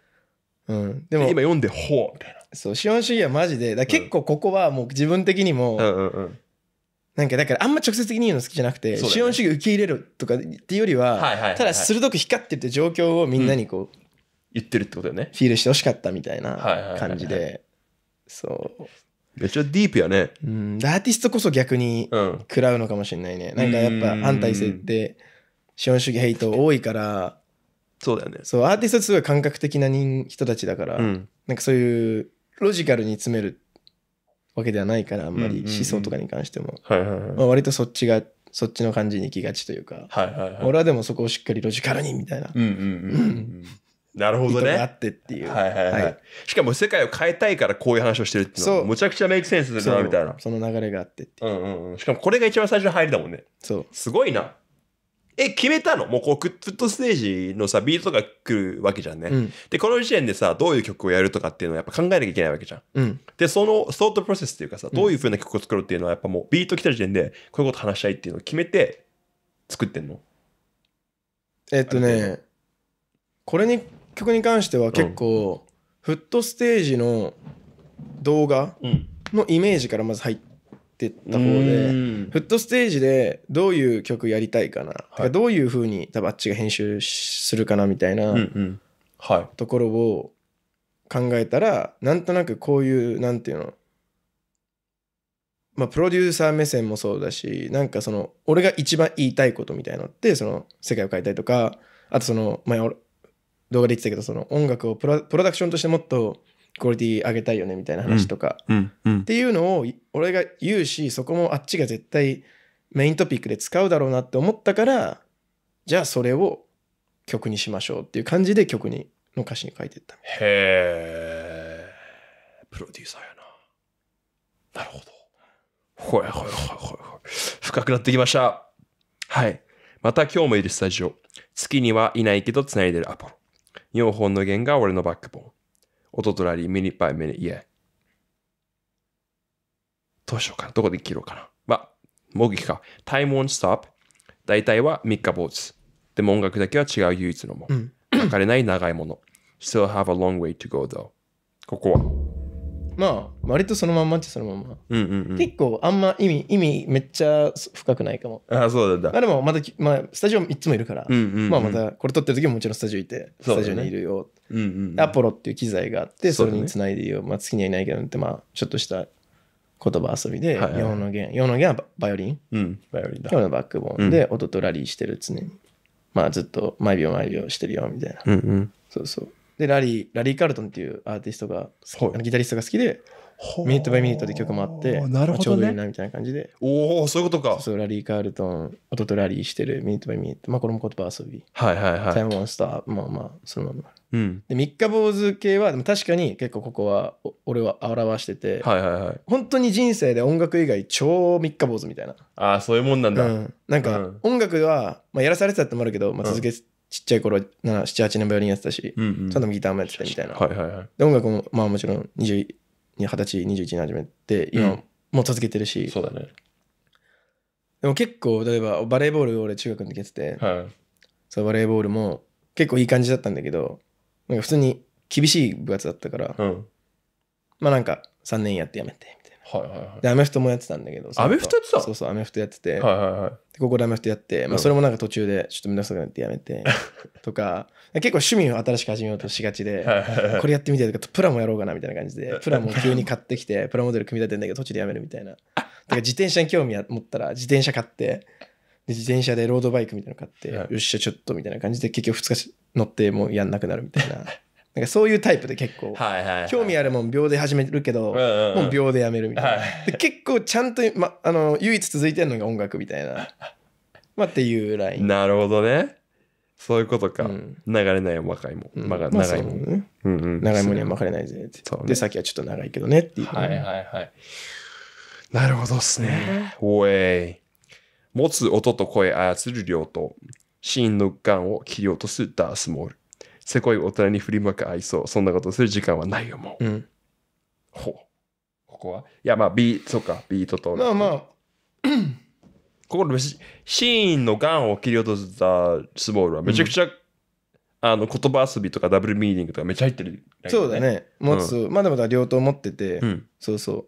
うん、でも今読んで、ほうみたいな。そう資本主義はマジでだ結構ここはもう自分的にも、うんうんうん、なんかだからあんま直接的に言うの好きじゃなくて、ね、資本主義受け入れるとかっていうよりははいはいはいはい、ただ鋭く光ってるって状況をみんなにこう、うん、言ってるってことだよねフィールしてほしかったみたいな感じで、そうめっちゃディープやねうんアーティストこそ逆に食らうのかもしれないね、うん、なんかやっぱ反体性って資本主義ヘイト多いからそうだよねそうアーティストすごい感覚的な人たちだから、うん、なんかそういうロジカルに詰めるわけではないから、あんまり思想とかに関しても。まあ、割とそっちが、そっちの感じに行きがちというか、はいはい俺はでもそこをしっかりロジカルにみたいな。うんうんうんなるほどね。あってっていう。はいはいはい。しかも世界を変えたいからこういう話をしてるっていうのは、むちゃくちゃメイクセンスだなみたいなそ。の流れがあってっていう。んしかもこれが一番最初の入りだもんね。そう。すごいな。え、決めたのもうこう、フットステージのさ、ビートが来るわけじゃんね。うん、で、この時点でさ、どういう曲をやるとかっていうのはやっぱ考えなきゃいけないわけじゃん。うん、で、その、ソートプロセスっていうかさ、どういう風な曲を作ろうっていうのは、やっぱもう、ビート来た時点で、こういうこと話したいっていうのを決めて、作ってんのえっとね、これに、曲に関しては結構、うん、フットステージの動画のイメージからまず入って、ってった方でフットステージでどういう曲やりたいかな、はい、どういうふうに多分あっちが編集するかなみたいなところを考えたらなんとなくこういうなんていうのまあ、プロデューサー目線もそうだしなんかその俺が一番言いたいことみたいなのってその世界を変えたいとかあとその前動画で言ってたけどその音楽をプロダクションとしてもっとクオリティ上げたいよねみたいな話とか、っていうのを俺が言うしそこもあっちが絶対メイントピックで使うだろうなって思ったからじゃあそれを曲にしましょうっていう感じで曲にの歌詞に書いてったへえプロデューサーやななるほどほいほいほいほいほい深くなってきましたはいまた今日もいるスタジオ月にはいないけどつないでるアポロ4本の弦が俺のバックボーン一とらり、ミニパイ、ミニ家。どうしようかな。どこで切ろうかな。まあ、目撃か。タイム won't stop。大体は3日坊主。でも音楽だけは違う唯一のも。書、うん、かれない長いもの。Still have a long way to go though. ここは。まあ割とそのまんまっちゃそのまんま、うんうんうん、結構あんま意味意味めっちゃ深くないかもあそうだった、まあ、でもまた、まあ、スタジオいつもいるから、うんうんうん、まあまたこれ撮ってる時ももちろんスタジオいて、スタジオにいるよ、うね、んうん、アポロっていう機材があってそれにつないでいいよ、ね、まあ、月にはいないけどってまあちょっとした言葉遊びで、はいはい、4の弦4の弦はバイオリン、うん、バイオリンだ今日のバックボーンで音とラリーしてる常に、うん、まあずっと毎秒毎秒してるよみたいな、うんうん、そうそうでラリーラリー・カルトンっていうアーティストがはい、ギタリストが好きでミニット・バイ・ミニットで曲もあって、なるほど、ねちょうどいいなみたいな感じでおおそういうことかそうラリー・カールトン音とラリーしてるミニット・バイ・ミニットまあこれも言葉遊びはいはいはいタイム・モンスターまあまあそのまま、うん、で三日坊主系はでも確かに結構ここは俺は表してて、はいはいはい、本当に人生で音楽以外超三日坊主みたいなああそういうもんなんだ、うん、なんか、音楽は、まあ、やらされてたってもあるけど、まあ、続けて、うんちっちゃい頃78年バイオリンやってたし、うんうん、そギターもやってたみたいな、はいはいはい、で音楽もまあもちろん20歳21に始めて今、もう続けてるしそうだねでも結構例えばバレーボール俺中学の時やってて、はい、そうバレーボールも結構いい感じだったんだけどなんか普通に厳しい部活だったから、うん、まあなんか3年やってやめてはいはいはい、でアメフトもやってたんだけどアメフトやってたそうそうアメフトやってて、はいはいはい、ここでアメフトやって、まあ、それもなんか途中でちょっと面倒くくなってやめて、とか結構趣味を新しく始めようとしがちでこれやってみたいとかプラもやろうかなみたいな感じで プラも急に買ってきてプラモデル組み立てんだけど途中でやめるみたいなだから自転車に興味持ったら自転車買って自転車でロードバイクみたいなの買って、はい、よっしゃちょっとみたいな感じで結局2日乗ってもうやんなくなるみたいな。なんかそういうタイプで結構、はいはいはい、興味あるもん秒で始めるけど、うんうんうん、もう秒でやめるみたいな、はい、で結構ちゃんと、ま、あの唯一続いてるのが音楽みたいな、まっていうラインなるほどねそういうことか、うん、流れない若いも、うん、まあ、長いも、ねうんうん、長いもんにはまかれないぜって、ね、でさっきはちょっと長いけどねっていう、ね、はいはいはいなるほどっすね、おえ持つ音と声操る量と真の感を切り落とすダースモールせこい大人に振りまく愛想、そんなことする時間はないよ、もう。うん、ほう。ここはいや、まあ、ビー、そうか、ビートと。まあまあ。ここのシーンのガンを切り落としたスボールはめちゃくちゃ、うん、あの言葉遊びとかダブルミーニングとかめちゃ入ってる、ね、そうだね持つ、うん、まだまだ両方持ってて、うん、そうそう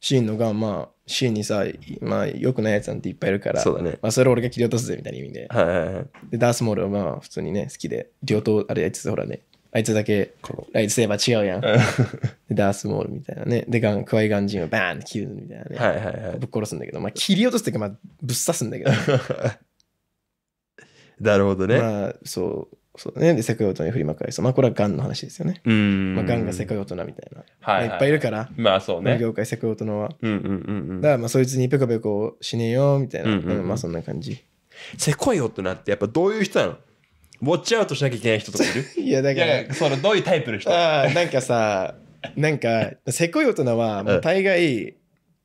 シーンのガンまあシーンにさ、まあ、よくないやつなんていっぱいいるから、そうだね。まあ、それ俺が切り落とすぜみたいな意味で。はいはいはい。で、ダースモールはまあ、普通にね、好きで、両党、あれ、やつほらね、あいつだけ、このライトセーバー違うやん。で、ダースモールみたいなね。で、ガン、クワイガンジンをバーンって切るみたいなね。はいはいはい。ぶっ殺すんだけど、まあ、切り落とすというか、まあ、ぶっ刺すんだけど、ね。なるほどね。まあ、そう。そうね、で世界大人に振りまかれそう。まあこれはがんの話ですよね。うんまあ、がせこ世界大人みたいな。はい、はい、いっぱいいるから。まあそうね。業界世界大人は。うんうんうん、だからまあそいつにペコペコしねえよみたいな。うんうんうん、まあそんな感じ。せこい大人ってやっぱどういう人なのウォッチアウトしなきゃいけない人とかいる いやだからそのどういうタイプの人あなんかさなんかせこい大人はもう大概、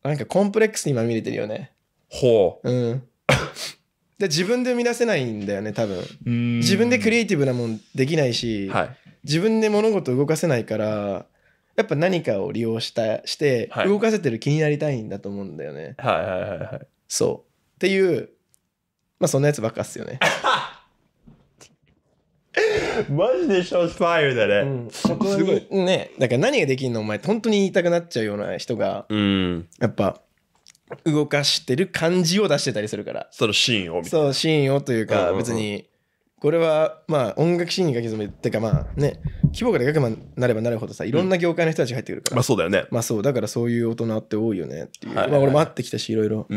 なんかコンプレックスにまみれてるよねほううん で自分で生み出せないんだよね多分自分でクリエイティブなもんできないし、はい、自分で物事動かせないからやっぱ何かを利用したして動かせてる気になりたいんだと思うんだよね。はい、はいはいはいはいそうっていうまあそんなやつばっかっすよね。マジでショートファイルだね。うん、そこすごいねだから何ができんのお前本当に言いたくなっちゃうような人が、うん、やっぱ動かしてる感じを出してたりするからそのシーンをそうシーンをというか別にこれはまあ音楽シーンに書き初めっていうかまあね規模がでかくなればなるほどさいろんな業界の人たちが入ってくるから、まあそうだよねまあそうだからそういう大人って多いよねっていう、まあ俺も会ってきたしいろいろ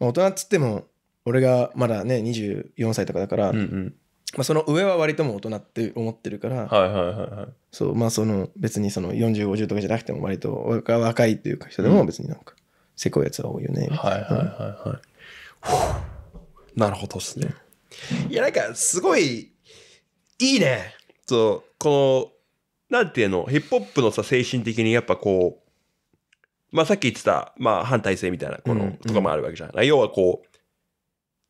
大人っつっても俺がまだね24歳とかだから、まあ、その上は割とも大人って思ってるから、はいはいはいそうまあその別にその4050とかじゃなくても割と若若いというか人でも別になんか、せこいやつは多いよね。はいはいはいはい。なるほどですね。いやなんかすごいいいね。そう、この、なんていうの、ヒップホップのさ、精神的にやっぱこう、まあさっき言ってた、まあ反体制みたいな、この、とかもあるわけじゃん。うんうん、要はこう、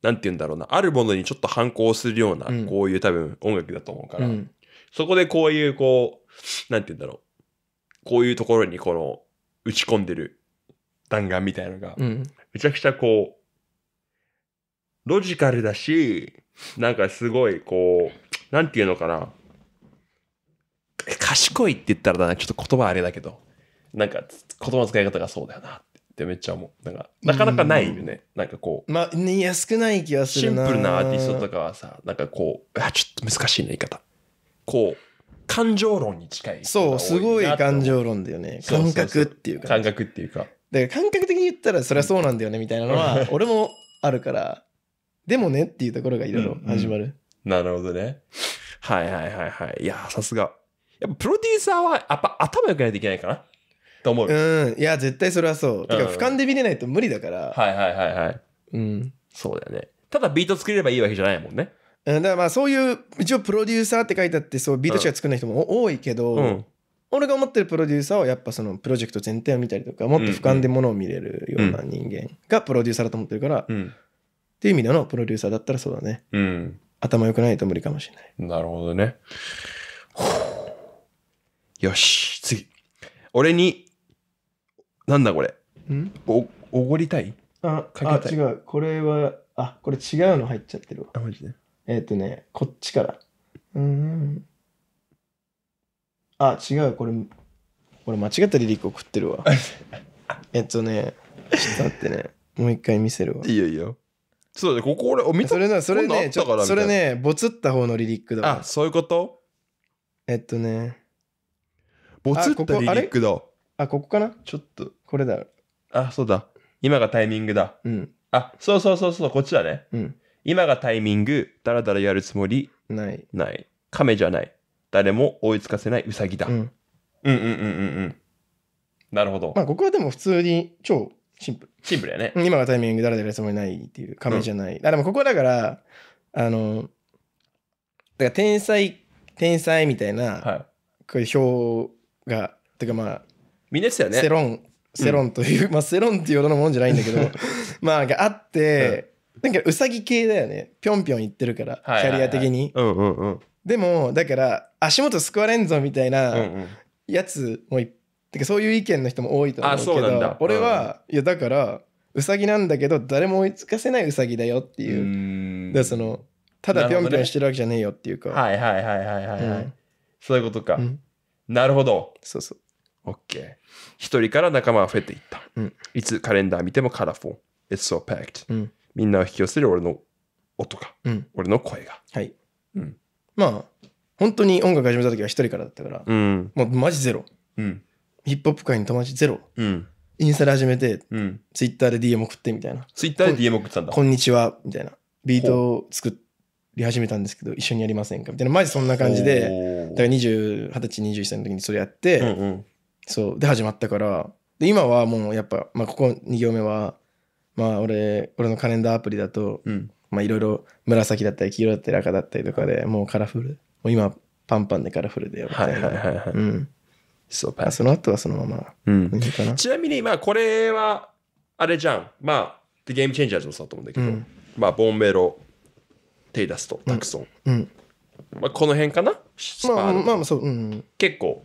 なんて言うんだろうな、あるものにちょっと反抗するような、こういう多分音楽だと思うから、うん、そこでこういうこう、なんて言うんだろう、こういうところにこの、打ち込んでる弾丸みたいなのが、うん、めちゃくちゃこう、ロジカルだし、なんかすごいこう、なんていうのかな。賢いって言ったらだな、ちょっと言葉あれだけど、なんか言葉の使い方がそうだよなってめっちゃ思う。なんか、なかなかないよね。うん、なんかこう。まあ、ね、やすくない気がするシンプルなアーティストとかはさ、なんかこう、あ、ちょっと難しいね、言い方。こう、感情論に近いそうすごい感情論だよね感覚っていうか感覚っていうかだから感覚的に言ったらそりゃそうなんだよねみたいなのは俺もあるからでもねっていうところがいろいろ始まる、うんうん、なるほどねはいはいはいはいいやさすがやっぱプロデューサーはやっぱ頭良くないといけないかなと思ううんいや絶対それはそう、うん、てか俯瞰で見れないと無理だからはいはいはいはいうんそうだよねただビート作れればいいわけじゃないもんねうんだからまあそういう一応プロデューサーって書いてあってそうビートしか作らない人も多いけど、俺が思ってるプロデューサーはやっぱそのプロジェクト全体を見たりとかもっと俯瞰でものを見れるような人間がプロデューサーだと思ってるから、うん、っていう意味でのプロデューサーだったらそうだね、うん、頭良くないと無理かもしれないなるほどねよし次俺になんだこれおおごりたいあかあ違うこれはあこれ違うの入っちゃってるわあマジでえっ、ー、とねこっちからうんあ違うこれこれ間違ったリリック送ってるわ えっとねちょっと待ってねもう一回見せるわいいよいいよそうだねここ俺お見たそれそれねちょそれねボツった方のリリックだあそういうことえっとねボツったリリックだあここかなちょっとこれだあそうだ今がタイミングだうんあそうそうそうそうこっちだねうん今がタイミングだらだらやるつもりないない亀じゃない誰も追いつかせないウサギだ。うん、うんうんうんうんなるほど。まあ、ここはでも普通に超シンプル。シンプルやね。今がタイミング誰つもいないっていう、亀じゃない。うん、あでもここだから、あの、だから天才、天才みたいな、はい、こういう表が、てかまあ、みんなですよね。世論、世論という、うん、まあ世論っていうようなもんじゃないんだけど、まあがあって、うん、なんかうさぎ系だよね。ぴょんぴょんいってるから、キャリア的に。うんうんうん。でもだから足元救われんぞみたいなやつもいっそういう意見の人も多いと思うけど俺は、いやだからウサギなんだけど誰も追いつかせないウサギだよっていうだそのただぴょんぴょんしてるわけじゃねえよっていうか、はいはいはいはいはい、はい、そういうことか、なるほどそうそうオッケー一人から仲間は増えていった、いつカレンダー見てもカラフォー It's so packed、みんなを引き寄せる俺の音が、俺の声が、はいまあ本当に音楽始めた時は一人からだったから、うん。もうマジゼロうん。ヒップホップ界に友達ゼロうん。インスタで始めてうん。ツイッターで DM 送ってみたいなツイッターで DM 送ってたん「だ。こんにちは」みたいなビートを作り始めたんですけど一緒にやりませんかみたいなマジそんな感じでだから二20歳21歳の時にそれやって、うんうん。そうで始まったからで今はもうやっぱ、まあ、ここ2行目はまあ俺俺のカレンダーアプリだとうん。まあいろいろ紫だったり黄色だったり赤だったりとかでもうカラフル。もう今パンパンでカラフルでみたいな。はいはいはい、はい、うん。そうその後はそのまま、うん、ちなみにまあこれはあれじゃん。まあ、The Game Changers もそうだと思うんだけど、うん、まあボンベロ、テイダスト、タクソン。うん、うんまあ、この辺かなまあまあそう、うん、結構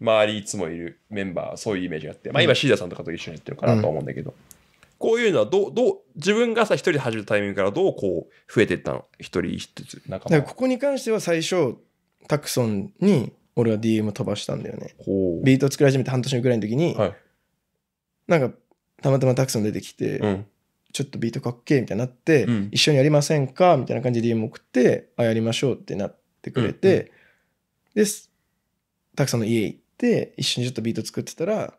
周りいつもいるメンバーそういうイメージがあって、まあ、今シーダさんとかと一緒にやってるかなと思うんだけど、こういうのはどう、どう、自分がさ、一人で始めるタイミングからどうこう、増えていったの一人一つ。だからここに関しては最初、タクソンに俺は DM 飛ばしたんだよね。ビート作り始めて半年ぐらいの時に、はい、なんか、たまたまタクソン出てきて、うん、ちょっとビートかっけえみたいになって、うん、一緒にやりませんかみたいな感じで DM 送って、あ、やりましょうってなってくれて、うんうん、で、タクソンの家行って、一緒にちょっとビート作ってたら、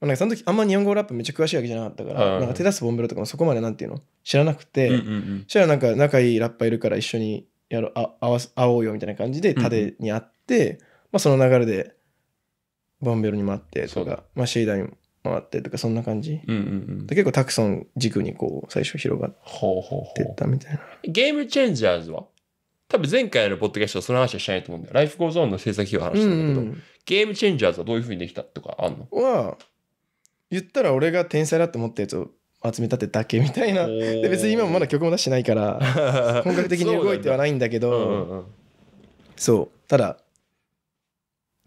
なんかその時あんま日本語ラップめっちゃ詳しいわけじゃなかったから、なんか手出すボンベロとかもそこまでなんていうの知らなくて、そしたらなんか仲いいラッパーいるから一緒にやろあ会会おうよみたいな感じでタデに会って、うん、まあ、その流れでボンベロにも会ってとか、まあ、シェイダーにも回ってとかそんな感じ、うんうんうん、で結構タクソン軸にこう最初広がってったみたいなゲームチェンジャーズは多分前回のポッドキャストその話はしないと思うんだよライフゴーゾーンの制作費を話したんだけど、うんうん、ゲームチェンジャーズはどういうふうにできたとかあんのは言ったら俺が天才だと思ったやつを集めたってだけみたいなで別に今もまだ曲も出してないから 本格的に動いてはないんだけど、そうただ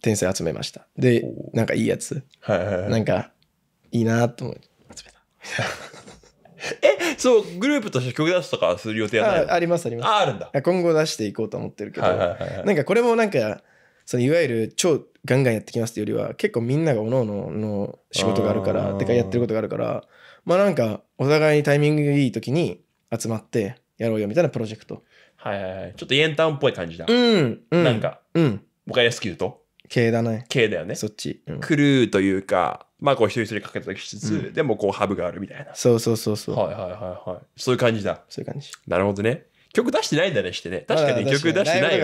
天才集めましたでなんかいいやつ、はいはい、なんかいいなと思って集めた えそうグループとして曲出すとかする予定はないありますありますああるんだ今後出していこうと思ってるけど、はいはい、なんかこれもなんかそのいわゆる超ガンガンやってきますよりは結構みんながおのの仕事があるからてかやってることがあるからまあなんかお互いにタイミングいい時に集まってやろうよみたいなプロジェクトはいはいはいちょっとエンタウンっぽい感じだうんうんなんかうん僕は安く言うと系だね系だよねそっち、うん、クルーというかまあこう一人一人かけたりしつつ、うん、でもこうハブがあるみたいなそうそうそうそうはいはいはいはいそういう感じだそういう感じなるほどね曲出してないんだねしてね確かに曲出してないよ、ね、ライ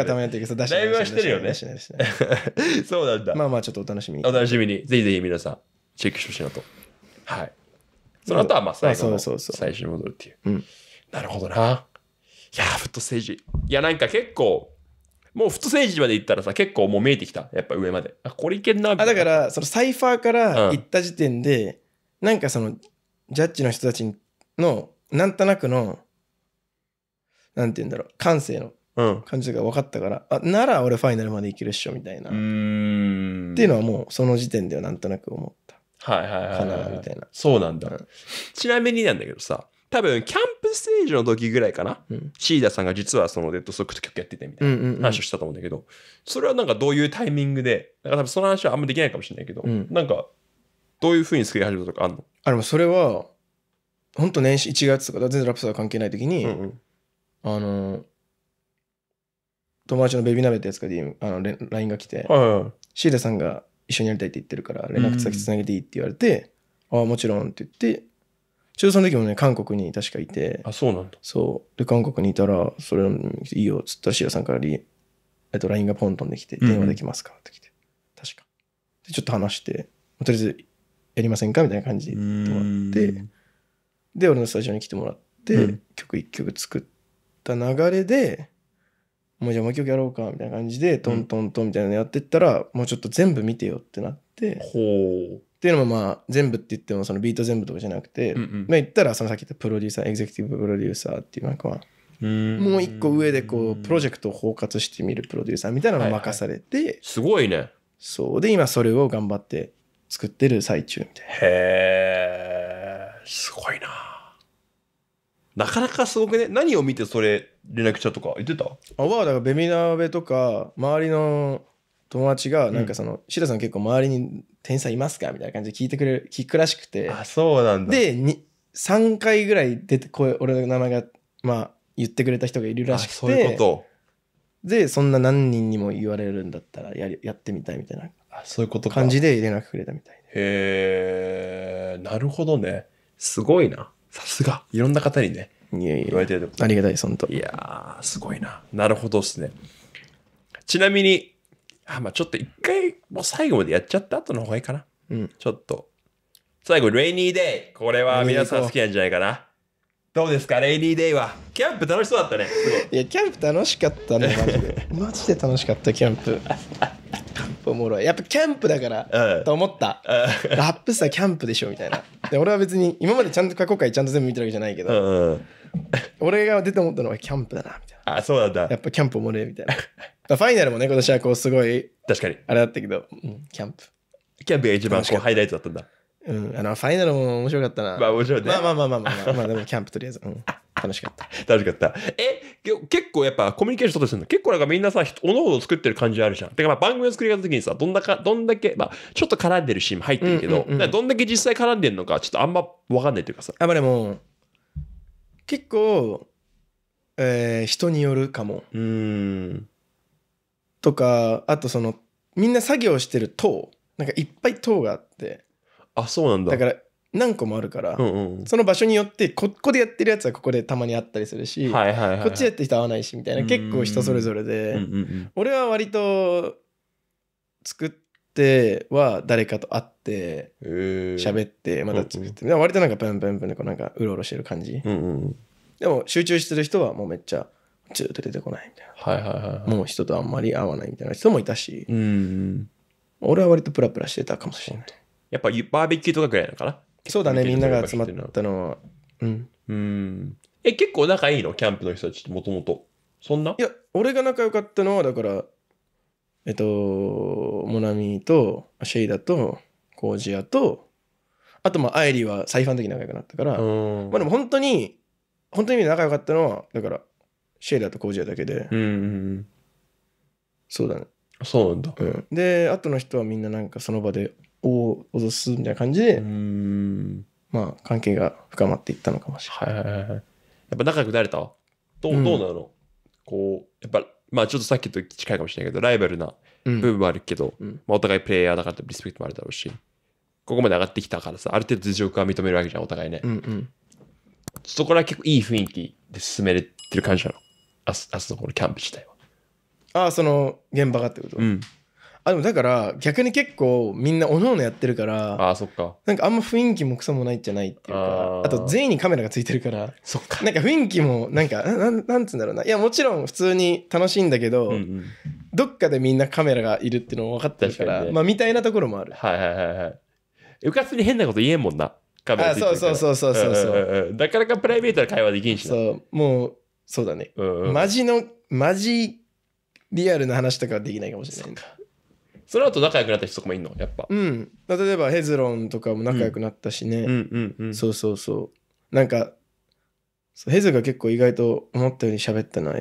ブはしてるよねそうなんだまあまあちょっとお楽しみにお楽しみにぜひぜひ皆さんチェックしてほしいなとはいその後はまあ最後の最初に戻るっていう、うん、なるほどないやフットステージいやなんか結構もうフットステージまで行ったらさ結構もう見えてきたやっぱ上まであこれいけんなあだからそのサイファーから行った時点で、うん、なんかそのジャッジの人たちのなんとなくのなんて言うんだろう感性の感じが分かったから、あなら俺ファイナルまでいけるっしょみたいな、っていうのはもうその時点ではなんとなく思ったはいはいはいかはいなみたいな、そうなんだ、うんちなみになんだけどさ多分キャンプステージの時ぐらいかなうん、シーダさんが実はそのレッドソックと曲やっててみたいな話をしたと思うんだけど、それはなんかどういうタイミングでだから多分その話はあんまできないかもしれないけど、うんなんかどういうふうに作り始めたとかあんのあでもそれは本当年始1月とか全然ラプソーは関係ない時に、うんうんあの、友達のベビー鍋ってやつからあの、LINE が来て、はいはいシーラさんが一緒にやりたいって言ってるから、連絡先つなげていいって言われて、ああ、もちろんって言って、中その時もね、韓国に確かいて、あ、そうなんだ。そう。で、韓国にいたら、それいいよっつったら、シーラさんからリ、えっと、LINE がポンとんできて、電話できますかって来て、確か。で、ちょっと話して、とりあえず、やりませんかみたいな感じで言ってもらって、で、俺のスタジオに来てもらって、うん曲一曲作っった流れで、もうじゃあもう一曲やろうか、みたいな感じで、トントントンみたいなのやってったら、もうちょっと全部見てよってなって、ほう。っていうのもまあ全部って言ってもそのビート全部とかじゃなくて、うんうん、まあ言ったらそのさっき言ったプロデューサーエグゼクティブプロデューサーっていうなんかはもう一個上でこうプロジェクトを包括してみるプロデューサーみたいなのを任されて、はいはい、すごいねそうで今それを頑張って作ってる最中みたいなへえすごいななかなかすごくね、何を見てそれ、連絡したとか言ってたあはだからベビナーベとか、周りの友達が、なんかその、うん、シラさん結構周りに天才いますかみたいな感じで聞いてくれる、聞くらしくて。あ、そうなんだ。で、3回ぐらい出て、声、俺の名前が、まあ、言ってくれた人がいるらしくて。そういうこと。で、そんな何人にも言われるんだったらやり、やってみたいみたいな。あ、そういうこと感じで連絡くれたみたい。へえ、なるほどね。すごいな。さすが。いろんな方にね、いやいや言われてるありがたいす、本当。いやー、すごいな。なるほどですね。ちなみに、あ、まあちょっと一回、もう最後までやっちゃった後の方がいいかな。うん。ちょっと。最後、レイニーデイ。これは皆さん好きなんじゃないかな。どうですか、レイニーデイは。キャンプ楽しそうだったね。いや、キャンプ楽しかったね、マジで。マジで楽しかった、キャンプ。おもろいやっぱキャンプだからと思った、うん、ラップスターキャンプでしょみたいなで俺は別に今までちゃんと過去回ちゃんと全部見てるわけじゃないけど、うんうん、俺が出て思ったのはキャンプだなみたいなあそうなんだやっぱキャンプおもろいみたいなファイナルもね今年はこうすごい確かにあれだったけど、うん、キャンプキャンプが一番こうハイライトだったんだうん、あのファイナルも面白かったな。まあ面白いね。まあまあまあまあまあ、まあ、まあでもキャンプとりあえず。うん 楽しかった。楽しかった。え、結構やっぱコミュニケーションとしてするの結構なんかみんなさ、おのおの作ってる感じあるじゃん。てかまあ番組を作り方的にさ、どんだか、どんだけ、まあちょっと絡んでるシーン入ってるけど、うんうんうん、どんだけ実際絡んでるのか、ちょっとあんまわかんないというかさ。あ、まあでも、結構、えー、人によるかも。うん。とか、あとその、みんな作業してる塔、なんかいっぱい塔があって、あ、そうなんだ。だから何個もあるから、うんうん、その場所によってここでやってるやつはここでたまにあったりするし、はいはいはいこっちでやってる人合わないしみたいな結構人それぞれで、うんうんうん、俺は割と作っては誰かと会って喋ってまた作って、うんうん、割となんかプンプンプンでこうなんかうろうろしてる感じ、うんうん、でも集中してる人はもうめっちゃずっと出てこないみたいな、はいはいはいもう人とあんまり会わないみたいな人もいたし、うんうん、俺は割とプラプラしてたかもしれない。やっぱバーベキューとかぐらいなのかなそうだね、みんなが集まったのは。うん。うん。え、結構仲いいのキャンプの人たちってもともと。そんないや、俺が仲良かったのは、だから、えっと、モナミと、シェイダと、コージアと、あと、まあ、アイリーは再犯的に仲良くなったから、まあでも本当に、本当に仲良かったのは、だから、シェイダとコージアだけで。うん、うん、そうだね。そうなんだ。うん、で、あとの人はみんななんかその場でを脅すみたいな感じで、まあ、関係が深まっていったのかもしれない。はいはいはい、やっぱ仲良くなれたどう、どうなのこう、やっぱ、まあちょっとさっきと近いかもしれないけど、ライバルな部分もあるけど、うん、まあ、お互いプレイヤーだからリスペクトもあるだろうし、ここまで上がってきたからさ、ある程度実力は認めるわけじゃん、お互いね。うんうん、そこら結構いい雰囲気で進めれてる感じなの。明日のこのキャンプ自体は。ああ、その現場がってことうん。あでもだから逆に結構みんなおのおのやってるからあそっかなんかあんま雰囲気もクソもないじゃないっていうかあと全員にカメラがついてるからそっかなんか雰囲気もなんかなんなんつうんだろうないやもちろん普通に楽しいんだけど、うんうん、どっかでみんなカメラがいるっていうのも分かってるから、ね、まあみたいなところもあるはいはいはいはいうかつに変なこと言えんもんなカメラついてるからそうそうそうそうそう,、そうんうなかなかプライベートな会話できんしそうもうそうだね、うんうん、マジのマジリアルな話とかはできないかもしれないその後仲良くなった人とかもいんのやっぱうん例えばヘズロンとかも仲良くなったしね、うんうんうんうんそうそうそうなんかそうヘズが結構意外と思ったように喋ったなっ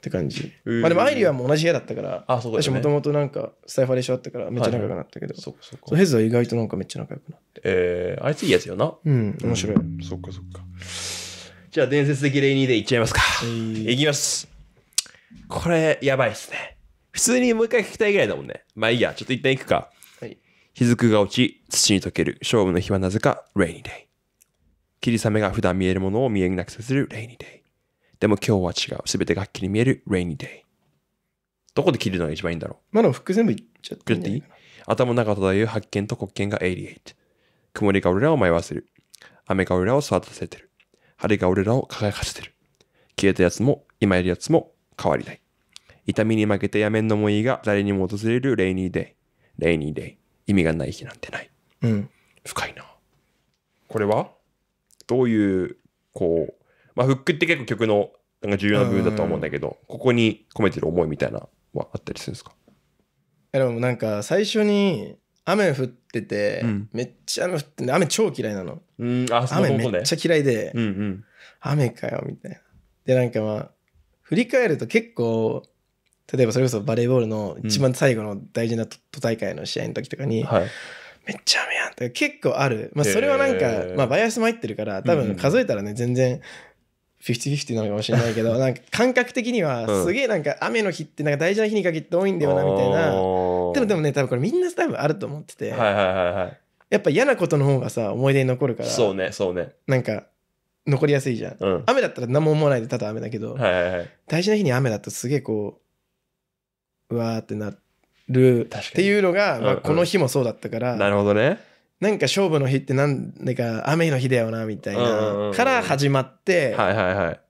て感じまあでもアイリアも同じ部屋だったからあそうね私もともとなんかスタイファーで一緒だったからめっちゃ仲良くなったけど、そっかそっそうヘズは意外となんかめっちゃ仲良くなってえー、あいついいやつよなうん面白い、うんそっかそっかじゃあ伝説的レイニーでいっちゃいますか、いきますこれやばいっすね普通にもう一回聞きたいぐらいだもんね。まあいいや、ちょっと一旦行くか。はい、日付が落ち、土に溶ける。勝負の日はなぜか、レイニーデイ。霧雨が普段見えるものを見えなくさせるレイニーデイ。でも今日は違う。すべてがっきり見えるレイニーデイ。どこで切るのが一番いいんだろうまだ服全部いっちゃっていい頭の中という発見と国権が88。曇りが俺らを迷わせる。雨が俺らを育たせてる。晴れが俺らを輝かせてる。消えたやつも、今いるやつも変わりない。痛みに負けてやめんのもいいが、誰にも訪れるレイニーデイ。レイニーデイ。意味がない日なんてない。うん。深いな。これはどういう、こう、まあ、フックって結構曲のなんか重要な部分だと思うんだけど、ここに込めてる思いみたいなはあったりするんですかでもなんか最初に雨降ってて、うん、めっちゃ雨降って雨超嫌いなの、うん、あ雨めっちゃ嫌いで、うんうん、雨かよみたいなでなんかまあ振り返ると結構例えばそれこそバレーボールの一番最後の大事な都大会の試合の時とかに、はい、めっちゃ雨やんとか結構ある、まあ、それはなんか、まあ、バイアスも入ってるから多分数えたらね、全然50-50なのかもしれないけど なんか感覚的にはすげえなんか雨の日ってなんか大事な日に限って多いんだよなみたいな、でもでもね多分これみんな多分あると思ってて、はいはいはいはい、やっぱ嫌なことの方がさ思い出に残るからそうねそうねなんか残りやすいじゃん、うん、雨だったら何も思わないでただ雨だけど、はいはいはい、大事な日に雨だとすげえこううわーってなるっていうのが、まあ、この日もそうだったから、うんうん、なるほどねなんか勝負の日ってなんか雨の日だよなみたいなから始まって、はいはいはい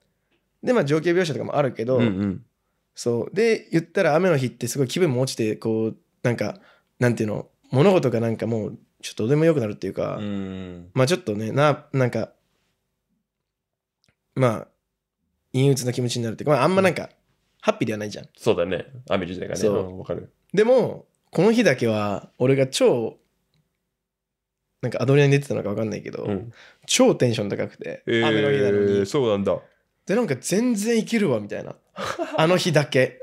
でまあ情景描写とかもあるけど、うんうん、そうで言ったら雨の日ってすごい気分も落ちてこうなんかなんていうの物事がなんかもうちょっとどうでもよくなるっていうか、うん、まあちょっとねななんかまあ陰鬱な気持ちになるっていうか、まあ、あんまなんか、うんハッピーではないじゃん。そうだね。雨自体がね。わかる。でも、この日だけは、俺が超、なんかアドレナに出てたのか分かんないけど、うん。超テンション高くて、えー雨の日なのに。そうなんだ。で、なんか全然いけるわ、みたいな。あの日だけ。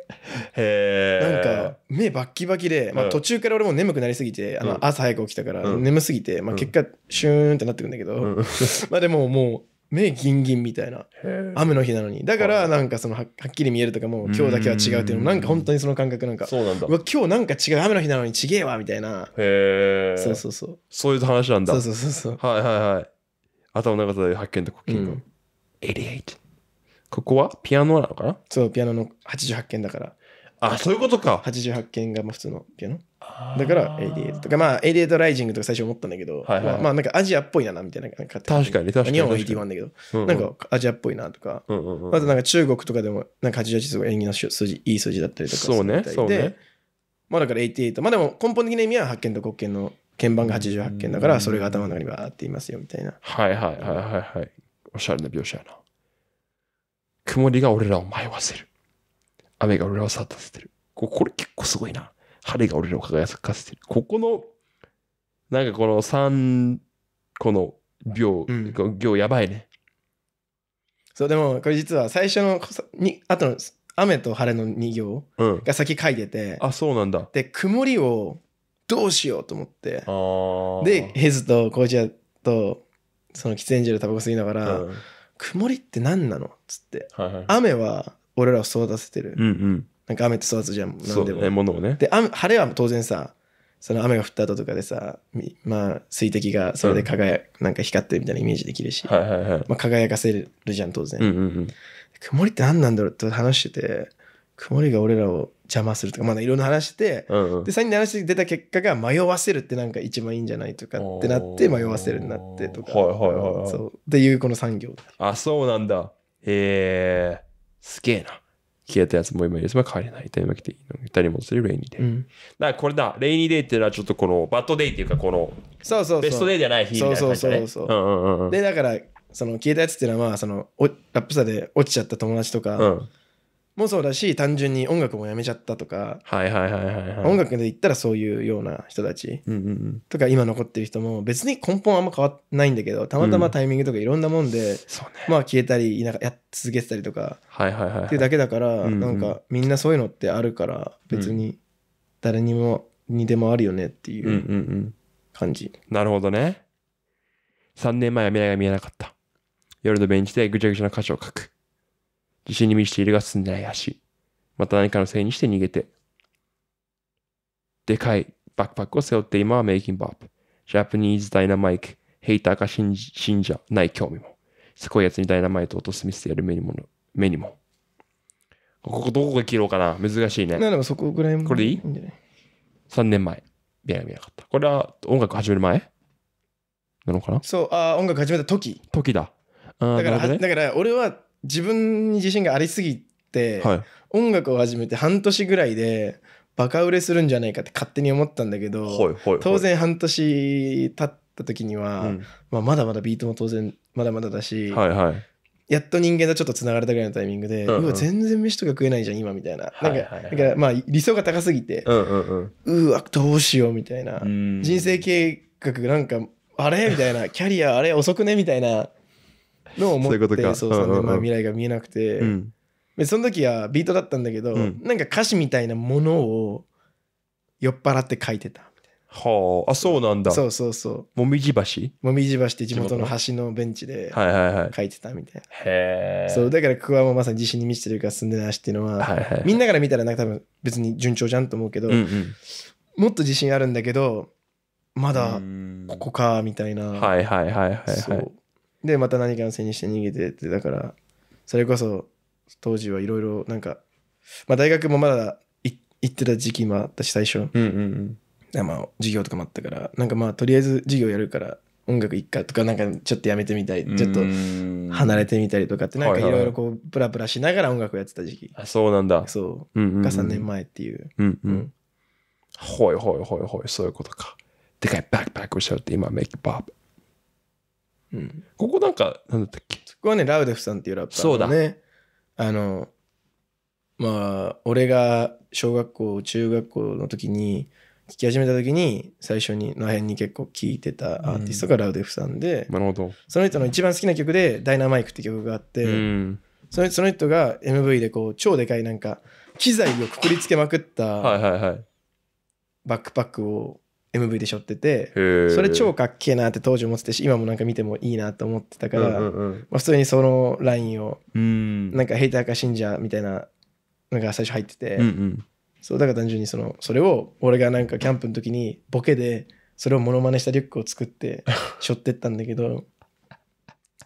へなんか、目バッキバキで、まあ、途中から俺も眠くなりすぎて、あうんの朝早く起きたから、眠すぎて、まあ、結果、シューンってなってくんだけど、うん。まあでももう、目ギンギンみたいな雨の日なのにだからなんかそのはっきり見えるとかも今日だけは違うっていうのもなんか本当にその感覚なんかそうなんだうわ今日なんか違う雨の日なのにちげえわみたいなへえそうそうそうそういう話なんだそうそうそうそうはいはいはい頭の中で発見と呼吸うん、88ここはピアノなのかなそうピアノの88件だからあそういうことか88件がまあ普通のピアノだから88とかまあ88ライジングとか最初思ったんだけど、はいはいまあ、なんかアジアっぽいなみたいな確かに確かに日本は81だけど、うんうん、なんかアジアっぽいなとか、うんうんうん、あとなんか中国とかでもなんか88すごい縁起の数字いい数字だったりとかそうねそうねまあだから88まあでも根本的な意味は発見と国権の鍵盤が88件だからそれが頭の中にバーっていますよみたいな、うん、はいはいはいはいはいおしゃれな描写やな曇りが俺らを迷わせる雨が俺らを去ったせてるこれ結構すごいな彼が俺らを輝かせてる。ここの、なんかこの3、この行、うん、行やばいね。そうでもこれ実は最初のにとの雨と晴れの2行が先書いてて、うん、あそうなんだで曇りをどうしようと思ってでヘズとコーチャとその喫煙所でタバコ吸いながら、うん、曇りって何なのっつって、はいはい、雨は俺らを育ててる、うんうん、なんか雨て育つじゃんんでも、ね、物をねで雨晴れは当然さその雨が降った後とかでさまあ水滴がそれで輝、うん、なんか光ってるみたいなイメージできるし、はいはいはいまあ、輝かせるじゃん当然、うんうんうん、曇りって何なんだろうと話してて曇りが俺らを邪魔するとか、まあ、いろんな話して、うんうん、で3話出た結果が迷わせるってなんか一番いいんじゃないとかってなって迷わせるになってとか、はいはいはい、はい、そうっていうこの産業あそうなんだへえすげえな消えたやつも今いるやつも変わりない。タイムマキティの歌に戻せるレイニーデイ。だからこれだ、レイニーデイっていうのはちょっとこのバッドデイっていうか、このそうそうベストデイじゃない日みたいな感じだ、ね、そうそうそうそう,、うんうんうん。で、だから、その消えたやつっていうのは、まあ、そのおラップさで落ちちゃった友達とか、うん、もそうだし単純に音楽もやめちゃったとか、音楽で言ったらそういうような人たちとか今残ってる人も別に根本あんま変わんないんだけどたまたまタイミングとかいろんなもんで、うん、まあ消えたりいなや続けてたりとか、はいはいはいっていうだけだから、はい、なんかみんなそういうのってあるから別に誰にも、にでもあるよねっていう感じ、うんうんうん、なるほどね3年前は未来が見えなかった夜のベンチでぐちゃぐちゃな歌詞を書く自信に満ちているが進んでない足。また何かのせいにして逃げて。でかいバックパックを背負って今はメイキングバップ。ジャパニーズダイナマイク。ヘイターか信者ない興味も。すごいやつにダイナマイトを落とすミスでやる目にもの、目にも。ここどこで切ろうかな難しいね。なでもそこぐらいも。これでいい ?3 年前。ビラビラかった。これは音楽始める前なのかなそう、あ音楽始めた時。時だ。だから、ね、だから俺は自分に自信がありすぎて、はい、音楽を始めて半年ぐらいでバカ売れするんじゃないかって勝手に思ったんだけど、はいはいはい、当然半年経った時には、うん、まあ、まだまだビートも当然まだまだだし、はいはい、やっと人間とちょっとつながれたぐらいのタイミングで、うんうん、わ全然飯とか食えないじゃん今みたいな,、なんか、はいはい、だからまあ理想が高すぎて、うんうんうん、うわどうしようみたいな人生計画なんかあれみたいな キャリアあれ遅くねみたいなのを思ってそういうそう3年前未来が見えなくて、うんその時はビートだったんだけど、うん、なんか歌詞みたいなものを酔っ払って書いてたみたいな。はあ、あ、そうなんだ。そうそうそう。もみじ橋もみじ橋って地元の橋のベンチで書いてたみたいな。はいはいはい、そう、だから桑もまさに自信に満ちてるから住んでないしっていうのは、はいはい、みんなから見たらなんか多分別に順調じゃんと思うけど、うんうん、もっと自信あるんだけど、まだここかみたいな。はいはいはいはい、はい。でまた何かのせいにして逃げてってだからそれこそ当時はいろいろなんか、まあ、大学もまだ行ってた時期もあったし最初、うんうんうん、まあ授業とかもあったからなんかまあとりあえず授業やるから音楽いっかとかなんかちょっとやめてみたいちょっと離れてみたりとかってなんかいろいろこうブラブラしながら音楽やってた時期あそうなんだそう,、うんうんうん、が3年前っていう、うんうん、うん、ほいほいほいほいそういうことかでかいバックパックをしちゃうって今メイクパップうん、ここなんか、なんだったっけそこはね、ラウデフさんっていうラッパー、ね、そうだ。ね。あの、まあ、俺が小学校、中学校の時に、聴き始めた時に最初にの辺に結構聴いてたアーティストがラウデフさんで、うん、なるほどその人の一番好きな曲で「ダイナマイク」って曲があって、うん、そのその人が MV でこう超でかいなんか機材をくくりつけまくったバックパックを MV でしょっててそれ超かっけえなって当時思ってたし今もなんか見てもいいなと思ってたから、うんうんうん、まあ、普通にそのラインを、なんかヘイターか信者みたいなのが最初入ってて、うんうん、そうだから単純にそのそれを俺がなんかキャンプの時にボケでそれをモノマネしたリュックを作ってしょ ってったんだけど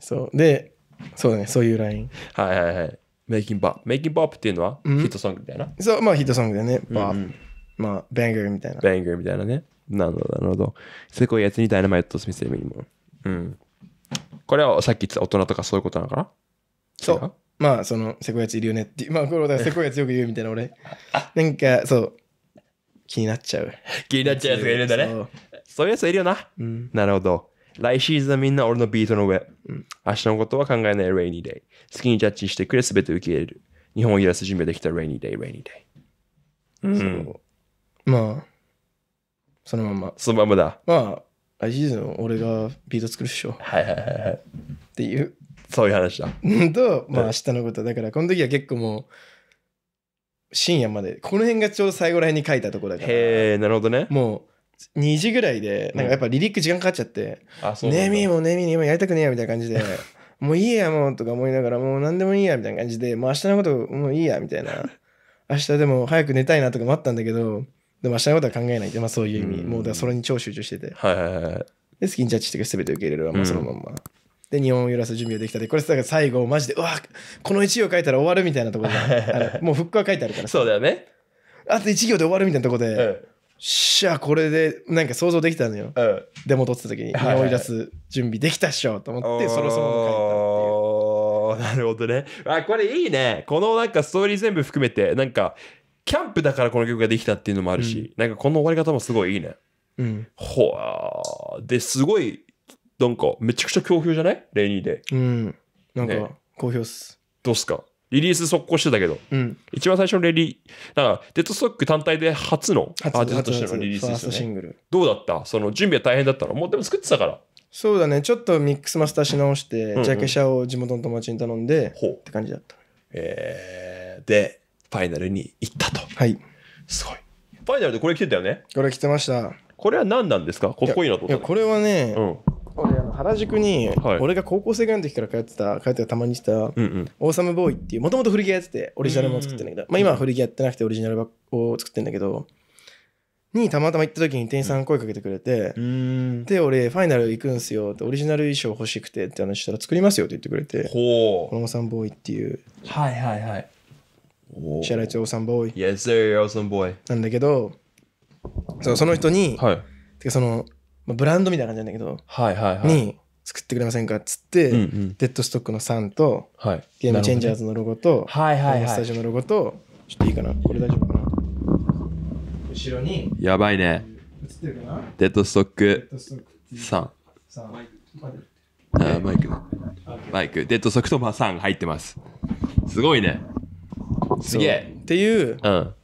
そうでそうだねそういうラインはいはいはいメイキンバップメイキンバップっていうのは、ヒットソングみたいなそうまあヒットソングだよねバップ、うんうん、まあバンガルみたいなバンガルみたいなねなるほど、なるほど。そこいやつにダイナマイトスミスエミにも。うん。これはさっき言った大人とかそういうことなのかなそう。まあ、その、セコヤツいるよねってまあ、これだセコヤツよく言うみたいな俺。なんか、そう。気になっちゃう。気になっちゃうやつがいるんだね。そういうやついるよな。うん、なるほど。来シーズンみんな俺のビートの上。うん、明日のことは考えない Rainy Day。好きにジャッジしてくれ、すべて受け入れる。日本を揺らす準備できた Rainy Day、Rainy Day。うん。まあ、そのまま。そのままだ。まあ、来シーズン俺がビート作るっしょ。はいはいはいはい。っていう。そういう話だ。と、まあ明日のこと。だからこの時は結構もう、深夜まで。この辺がちょうど最後ら辺に書いたとこだから。へえ、なるほどね。もう、2時ぐらいで、なんかやっぱリリック時間かかっちゃって、うん、ネミーもネミーに今やりたくねえやみたいな感じで。もういいやもうとか思いながらもう何でもいいやみたいな感じでもう明日のこともういいやみたいな明日でも早く寝たいなとかもあったんだけどでも明日のことは考えないで、まあ、そういう意味、うん、もうだそれに超集中してて、はいはいはい、でジャッジとか全て受け入れるわ、まあそのまんま、うん、で日本を揺らす準備ができたでこれだから最後マジでうわこの1行書いたら終わるみたいなところで もうフックは書いてあるからそうだよねあと1行で終わるみたいなところで、うん、しゃこれでなんか想像できたのよ、うん、デモ撮ってた時に日本を揺らす準備できたっしょと思って、そろそろ書いたっていう。なるほどね。あ、これいいね。このなんかストーリー全部含めて、なんかキャンプだからこの曲ができたっていうのもあるし、うん、なんかこの終わり方もすごいいいね。うん、ほわですごいなんかめちゃくちゃ好評じゃないレイニーでうんなんか、好評っす、どうっすかリリース速攻してたけど、うん、一番最初のレリだからデッドストック単体で初のアーティストとしてのリリースですよ、ね、どうだったその準備は大変だったのもうでも作ってたからそうだねちょっとミックスマスターし直して、うんうん、ジャケ写を地元の友達に頼んで、うって感じだったえー、でファイナルに行ったと。はい。すごい。ファイナルでこれ来てたよねこれ来てました。これは何なんですかかっこいいなといや、これはね、うん俺あの原宿に、俺が高校生ぐらいの時から通ってた通ってたたまにした、うんオーサムボーイっていうもともと古着屋やっててオリジナルも作ってんだけど、まあ、今は古着やってなくてオリジナルを作ってんだけどにたまたま行った時に店員さん声かけてくれて、うん、で俺ファイナル行くんすよってオリジナル衣装欲しくてって話したら作りますよって言ってくれてこのオーサムボーイっていうはいはいはいシャライチオーサンボーイ。Yes, sir, オーサンボーイ。なんだけど、そうその人に、はい、てかその、まあ、ブランドみたいな感じなんだけど、はいはいはい、に作ってくれませんかっつって、うんうん、デッドストックの3と、はい、ゲームチェンジャーズのロゴと、はいはいはい、スタジオのロゴと、ちょっといいかなこれ大丈夫かな後ろに。やばいね。デッドストック3。3マイクマイクデッドストックと3入ってますすごいねすげえっていうの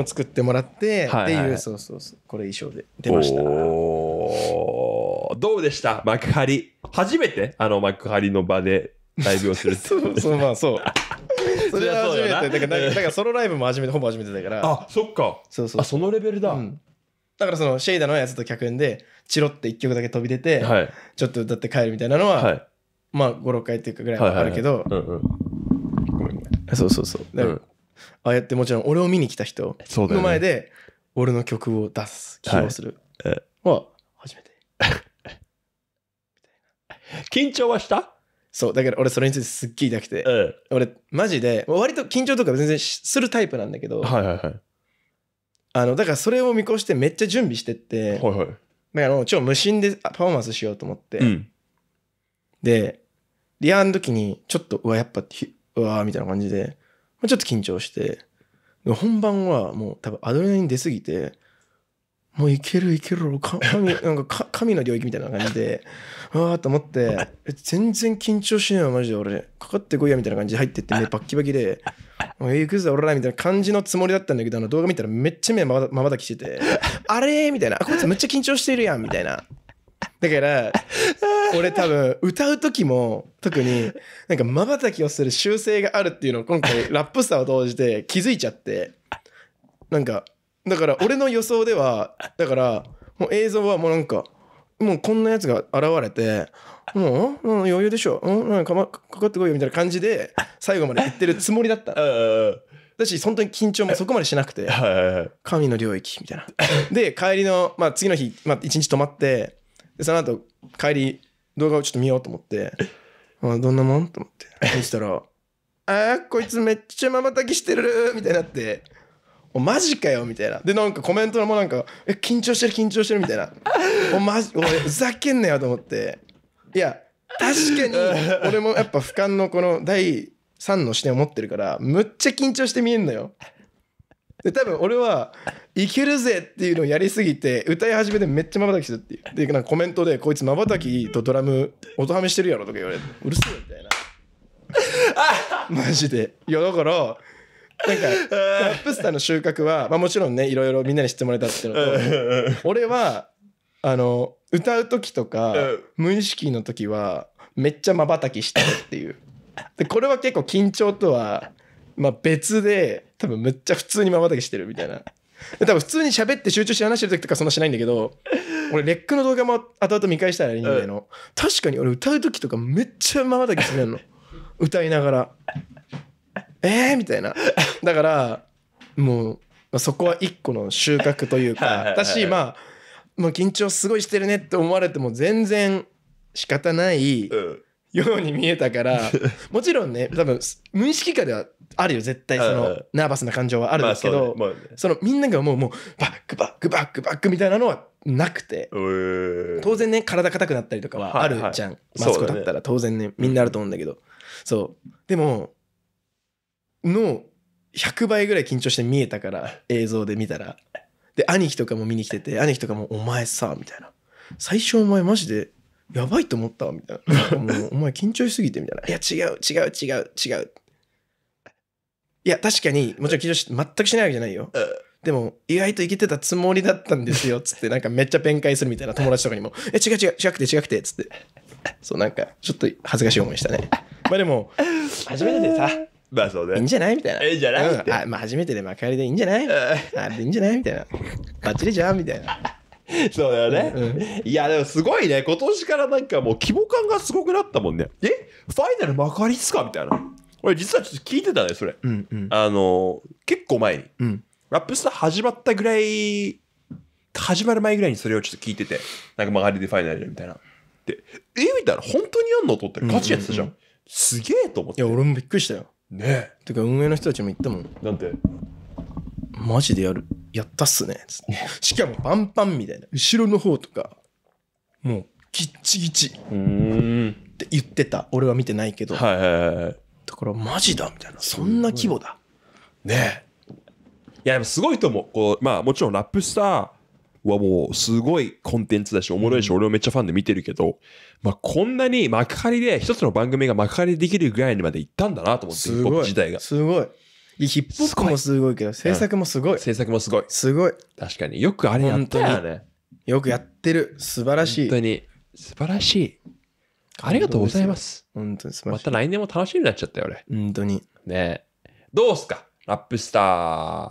を作ってもらって、いはいっていうそうそうそうこれ衣装で出ましたおどうでした幕張初めてあの幕張の場でライブをするって そうそうまあそう それは初めてだからだからかソロライブも初めてほぼ初めてだからあそっかそうそうあそのレベルだ、うんだからそのシェイダのやつと客演でチロって1曲だけ飛び出て、はいちょっと歌って帰るみたいなのは、はいまあ56回っていうかぐらいあるけど、はいはいはいうんうんそうそうそう、うん、ああやってもちろん俺を見に来た人の前で俺の曲を出す起用するは初めて 緊張はしたそうだから俺それについてすっげえ痛くて、うん、俺マジで割と緊張とか全然するタイプなんだけど、はいはいはい、あのだからそれを見越してめっちゃ準備してって、はいはい、だからもう超無心でパフォーマンスしようと思って、うん、でリハの時にちょっとうわやっぱうわーみたいな感じで、まちょっと緊張して、本番はもう多分アドレナリン出すぎて、もういけるいける、神、なんか神の領域みたいな感じで、うわーと思って、全然緊張しないわ、マジで俺、かかってこいやみたいな感じで入ってって目バッキバキで、もう行くぞ、俺らみたいな感じのつもりだったんだけど、あの動画見たらめっちゃ目まばたきしてて、あれみたいな、こいつめっちゃ緊張してるやん、みたいな。だから、俺多分、歌う時も、特に、なんか瞬きをする習性があるっていうのを今回、ラップさを通じて気づいちゃって、なんか、だから俺の予想では、だから、もう映像はもうなんか、もうこんなやつが現れて、もう、も余裕でしょ、うん、かま、かかってこいよみたいな感じで、最後まで言ってるつもりだった。だし本当に緊張もそこまでしなくて神の領域みたいなで帰りの、まあ、次の日、まあ、1日泊まってでその後帰り動画をちょっと見ようと思ってあどんなもんと思ってそしたら「あこいつめっちゃまばたきしてる」みたいになって「おマジかよ」みたいなでなんかコメントもなんか「え緊張してる緊張してる」みたいな「おマジ俺ふざけんなよ」と思っていや確かに俺もやっぱ俯瞰のこの第3の視点を持ってるからむっちゃ緊張して見えんのよで多分俺はいけるぜっていうのをやりすぎて歌い始めてめっちゃまばたきするっていうでなんかコメントで「こいつまばたきとドラム音ハメしてるやろ」とか言われて「うるせえ」みたいな マジでいやだからなんか、ラップスターの収穫は、まあもちろんね、いろいろみんなに知ってもらえたっていうのと、俺は、あの、歌う時とか、無意識の時は、めっちゃ瞬きしてるっていう。で、これは結構緊張とは、まあ別で、多分むっちゃ普通にまばたきしてるみたいな。多分普通に喋って集中して話してる時とかそんなしないんだけど、俺レックの動画も後々見返したらいいんだよ、うん、確かに俺歌う時とかめっちゃまばたきしてるの。歌いながら。えーみたいな。だから、もう、まあ、そこは一個の収穫というか、だし、まあ、もう緊張すごいしてるねって思われても全然仕方ない、うん、ように見えたから もちろんね多分無意識下ではあるよ絶対そのナーバスな感情はあるんですけど、まあそねね、そのみんながもうもうバックバックバックバックみたいなのはなくて当然ね体硬くなったりとかはあるじゃん、はいはい、マツコだったら当然ね、ね、みんなあると思うんだけどそうでもの100倍ぐらい緊張して見えたから映像で見たらで兄貴とかも見に来てて兄貴とかも「お前さ」みたいな「最初お前マジでやばいと思ったみたいな。もう、お前緊張しすぎてみたいな。いや、違う、違う、違う、違う。いや、確かに、もちろん緊張し、全くしないわけじゃないよ。でも、意外といけてたつもりだったんですよ、つって、なんかめっちゃ弁解するみたいな友達とかにも、え、違う違う、違くて違くて、つって。そう、なんか、ちょっと恥ずかしい思いしたね。まあでも、初めてでさ、まあそうだいいんじゃないみたいな。ええじゃない、うん、あまあ初めてでまあ帰りでいいんじゃないあれでいいんじゃないみたいな。バッチリじゃんみたいな。そうだよね、いやでもすごいね今年からなんかもう規模感がすごくなったもんねえファイナル幕張っすかみたいな俺実はちょっと聞いてたねそれ、うんうん、あの結構前に、うん、ラップスター始まったぐらい始まる前ぐらいにそれをちょっと聞いててなんか曲がりでファイナルみたいなでえみたいな本当にやんのとってガチやってたじゃんん、すげえと思っていや俺もびっくりしたよねえてか運営の人たちも言ったもんなんてマジでやる。やったっすね。っ しかもパンパンみたいな。後ろの方とか、もう、ギッチギチ。って言ってた。俺は見てないけど。はいはいはい。だから、マジだみたいな。そんな規模だ。ねえ。いや、でもすごいと思う。こうまあ、もちろんラップスター、はもうすごいコンテンツだし、おもろいし、俺もめっちゃファンで見てるけど、まあこんなに幕張で、一つの番組が幕張でできるぐらいにまで行ったんだなと思って、す自体が。すごい。ヒップホップもすごいけど、制作もすごい。制作もすごい。すごい。確かによくあれやったよね。よくやってる。素晴らしい。本当に。素晴らしい。ありがとうございます。本当に素晴らしい。また来年も楽しみになっちゃったよ、俺。本当に。ねどうすかラップスター、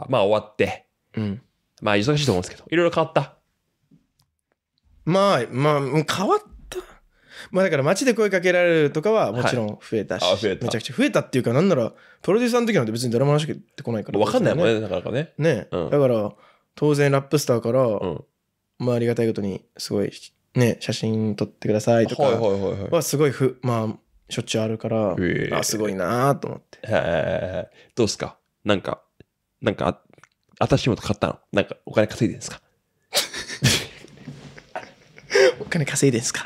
まあ終わって。うん。まあ忙しいと思うんですけど、いろいろ変わった。まあ、まあ、変わっまあだから街で声かけられるとかはもちろん増えたし、はい、増えためちゃくちゃ増えたっていうかなんならプロデューサーの時なんて別にドマの話してこないから、ね、分かんないもんねなかなかねね、うん、だから当然ラップスターから、うん、まあありがたいことにすごいね写真撮ってくださいとかはすごいふまあしょっちゅうあるから、えー、あすごいなと思ってどうすかなんかなんか新しいもの買ったのなんかお金稼いでるんですか お金稼いでるんですか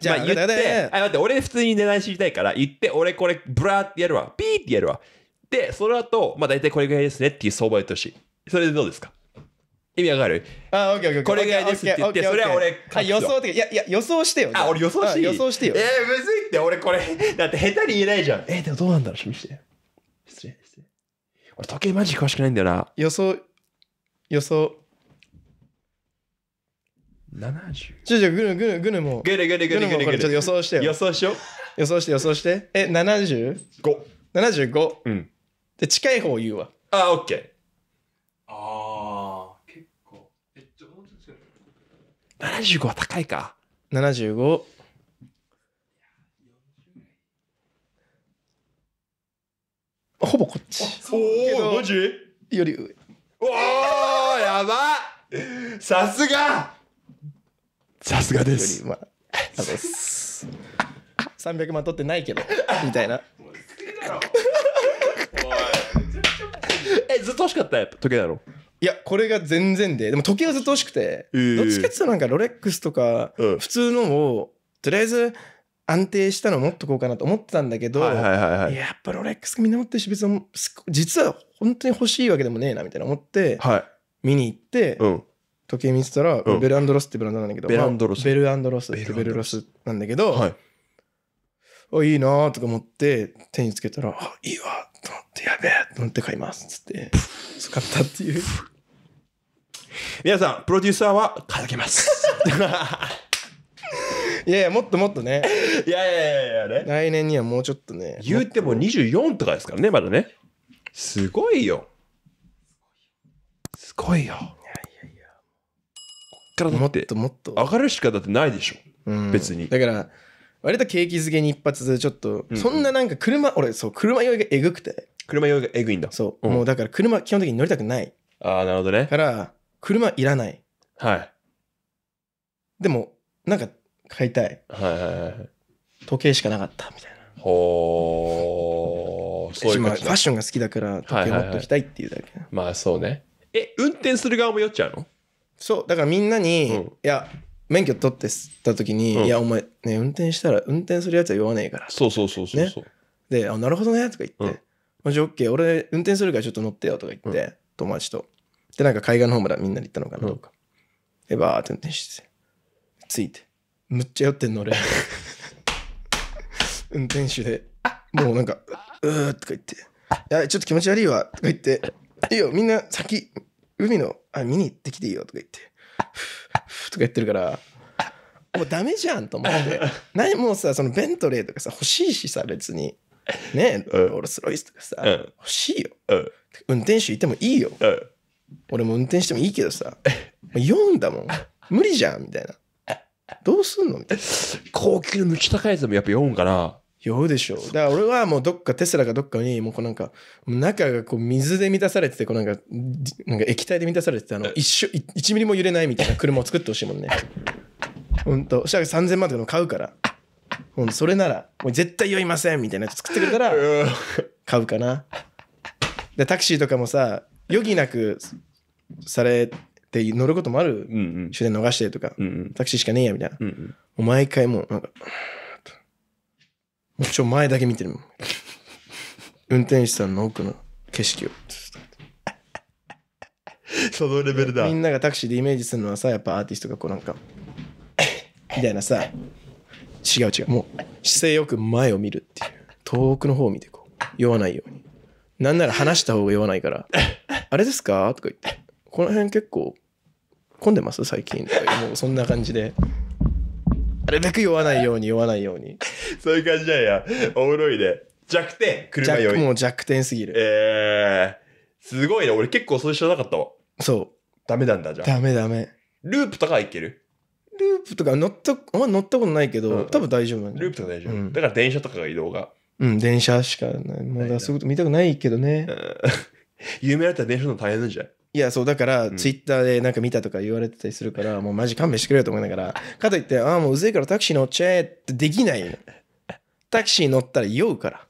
じゃあ、言って、あ、待って、俺普通に値段知りたいから、言って、俺これ、ブラーってやるわ。ピーってやるわ。で、その後、まあ大体これぐらいですねっていう相場やってほしい。それでどうですか意味わかるあ、オッケーオッケー。これぐらいですって言って、それは俺、あ、予想て、いや、いや、予想してよ。あ、俺予想して予想してよ。えー、むずいって、俺これ、だって下手に言えないじゃん。えー、でもどうなんだろう見して。失礼、失礼。俺時計マジ詳しくないんだよな。予想、予想。70? ちょちょ、グルグルグルも。グルグルグルグルグル。ちょっと予想してよ。予想しよう。予想して予想して。え、75?75 75? うん。で、近い方を言うわ。あ、オッケー。ああ、結構。え、ちょ、もうちょっと75は高いか。75。ほぼこっち。おお、マジより上。おお、やばさすがさすがです。まあ、あ300万取ってないけど、みたいな。え、ずっと欲しかったやっぱ時計だろ。いや、これが全然で、でも時計はずっと欲しくて、えー、どっちかっていうとなんかロレックスとか、普通のを、とりあえず、安定したの持っとこうかなと思ってたんだけど、はいはいはいはい、やっぱロレックスみんな持ってるし別に実は本当に欲しいわけでもねえなみたいな思って、はい、見に行って、うん、時計見てたら、うんベルロスってブランドなんだけどベルアンドロスまあベルロスってベルロスなんだけど、はい。おいいなーとか思って手につけたらあいいわと思ってやべえと思って買いますっつって使ったっていう皆さん、プロデューサーはかけます。いやいやもっともっとねいやいやいやいやね。来年にはもうちょっとね言うても24とかですからね、まだね。すごいよ。すごいよ。からもっともっと上がるしかだってないでしょ、うん、別にだから割と景気づけに一発でちょっと、そんななんか車俺そう車酔いがえぐくて車酔いがえぐいんだそう、うん、もうだから車基本的に乗りたくないああなるほどねから車いらないはいでもなんか買いたいはいはいはい時計しかなかったみたいなほーそういうファッションが好きだから時計持っときたいっていうだけ、はいはいはい、まあそうねえ運転する側も酔っちゃうのそうだからみんなに、うんいや免許取ってった時に、うんいやお前ね運転したら運転するやつは言わねえからそうそうそうそうそう、であなるほどねとか言って、うんマジオッケー俺運転するからちょっと乗ってよとか言って、う友達とでなんか海岸の方までみんなで行ったのかなどうか、でバーって運転してついてむっちゃ酔ってんの俺 運転手でもうなんか「うー」とか言って「いやちょっと気持ち悪いわ」とか言って「いいよみんな先海のあ、見に行ってきていいよとか言って、とか言ってるから、もうダメじゃんと思って。何もうさ、そのベントレーとかさ、欲しいしさ、別に。ねえ、ロールスロイスとかさ、欲しいよ、運転手いてもいいよ。俺も運転してもいいけどさ、読んだもん。無理じゃんみたいな。どうすんのみたいな。高級の抜き高いやつでもやっぱ読むかな。酔うでしょだから俺はもうどっかテスラかどっかにもうこうなんか中がこう水で満たされててこうなんかなんか液体で満たされててあの一緒1ミリも揺れないみたいな車を作ってほしいもんね ほんとそしたら3000万とかの買うからほんそれならもう絶対酔いませんみたいなやつ作ってくれたら 買うかなでタクシーとかもさ余儀なくされて乗ることもある終電逃してとか、タクシーしかねえやみたいな、うんうん、毎回もうなんかちょ、前だけ見てるもん。運転手さんの奥の景色を。そのレベルだ。みんながタクシーでイメージするのはさ、やっぱアーティストがこうなんか、みたいなさ、違う違う。もう姿勢よく前を見るっていう。遠くの方を見てこう。酔わないように。なんなら話した方が酔わないから。あれですかとか言って。この辺結構混んでます最近もうそんな感じで。なるべく酔わないように酔わないようにそういう感じなんや。おもろいで弱点、車酔い。もう弱点すぎるえー、すごいね。俺結構それ知らなかったわ。そダメなんだ、じゃあ。ダメダメループとかはいけるループとか乗ったあんま乗ったことないけど、うんうん多分大丈夫なんだループとか大丈夫。うんだから電車とかが移動が。うん電車しかないもうだそういうこと見たくないけどね、うん有名だったら電車の大変なんじゃないいや、そう、だから、ツイッターでなんか見たとか言われてたりするから、もうマジ勘弁してくれよと思いながら、かといって、ああ、もううぜえからタクシー乗っちゃえってできないタクシー乗ったら酔うから。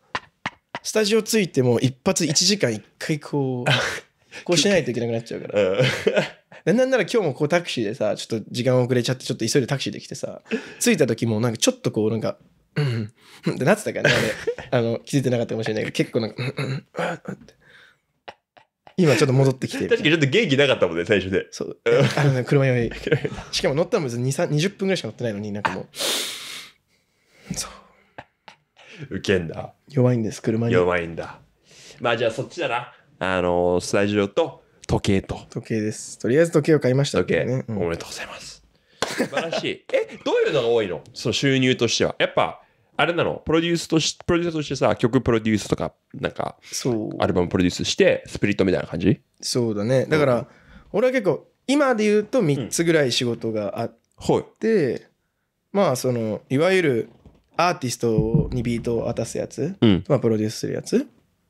スタジオ着いても一発1時間1回こう、こうしないといけなくなっちゃうから。うなんなら今日もこうタクシーでさ、ちょっと時間遅れちゃって、ちょっと急いでタクシーで来てさ、着いた時もなんかちょっとこうなんか、うん、ってなってたからね、あれ。あの、気づいてなかったかもしれないけど、結構なんか、うん、うん、うんって。今ちょっと戻ってきて確かにちょっと元気なかったもんね、最初で。そう。あのね、車酔い。しかも乗ったの別に20分ぐらいしか乗ってないのになんかもう。そう。ウケんだ。弱いんです、車に。弱いんだ。まあじゃあそっちだな。あのー、スタジオと時計と。時計です。とりあえず時計を買いました、ね、時計、うん、おめでとうございます。素晴らしい。え、どういうのが多いのその収入としては。やっぱ、あれなのプロデュースとし、プロデュースとしてさ、曲プロデュースとか、なんか、そう。アルバムプロデュースして、スプリットみたいな感じそうだね。だから、うん、俺は結構、今で言うと3つぐらい仕事があって、うん、まあ、その、いわゆるアーティストにビートを渡すやつ、うん、まあ、プロデュースするやつ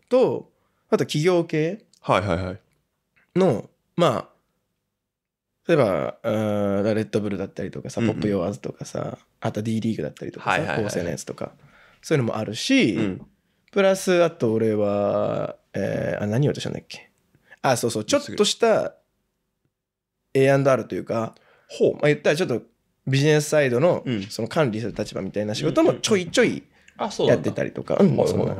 と、あと企業系。はいはいはい。の、まあ、例えばあーレッドブルだったりとかさ、ポップヨアーズとかさあと D リーグだったりとかはいはいはい高生のやつとかそういうのもあるし、うんプラスあと俺は、えーあ何をとしたんだっけあそうそうちょっとした A&R というかほう、まあ、言ったらちょっとビジネスサイドの,、その管理する立場みたいな仕事もちょいちょいあ、そうやってたりとかうんそんいな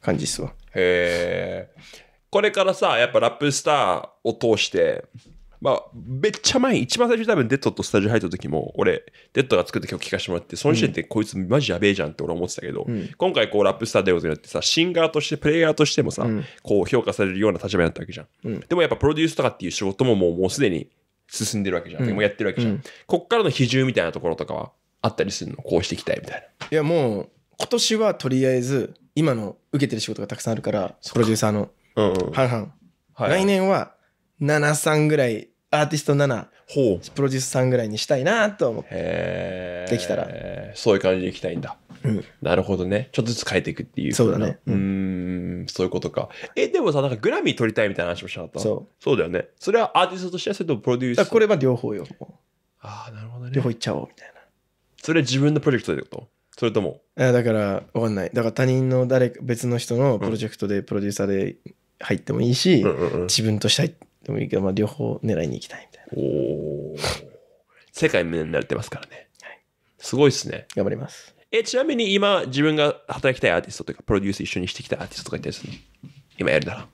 感じっすわへえ。これからさ、やっぱラップスターを通して、まあ、めっちゃ前、一番最初に多分デッドとスタジオ入った時も、俺、デッドが作った曲聴かせてもらって、その時点でこいつマジやべえじゃんって俺思ってたけど、うん、今回こうラップスターデオズになってさ、シンガーとして、プレイヤーとしてもさ、うん、こう評価されるような立場になったわけじゃん。うん、でもやっぱプロデュースとかっていう仕事ももうもうすでに進んでるわけじゃん。もやってるわけじゃん。こっからの比重みたいなところとかはあったりするのこうしていきたいみたいな。いやもう、今年はとりあえず、今の受けてる仕事がたくさんあるから、プロデューサーの、うんうん、半々。はい、来年は73ぐらいアーティスト7ほうプロデュース3ぐらいにしたいなと思ってできたらそういう感じでいきたいんだ、うん、なるほどねちょっとずつ変えていくっていうそうだねうんそういうことかえでもさなんかグラミー取りたいみたいな話もしなかったそうそうだよねそれはアーティストとしてそれとプロデュースこれは両方よああなるほどね両方いっちゃおうみたいなそれは自分のプロジェクトでことそれともだから分かんないだから他人の誰か別の人のプロジェクトで、プロデューサーで入ってもいいし、うんうんうん、自分としたいでもいいけど、まあ、両方狙いに行きたいみたいな。お世界目になれてますからね。はい。すごいっすね。頑張ります。え、ちなみに今、自分が働きたいアーティストとか、プロデュース一緒にしてきたアーティストとかいたりするの今やるなら。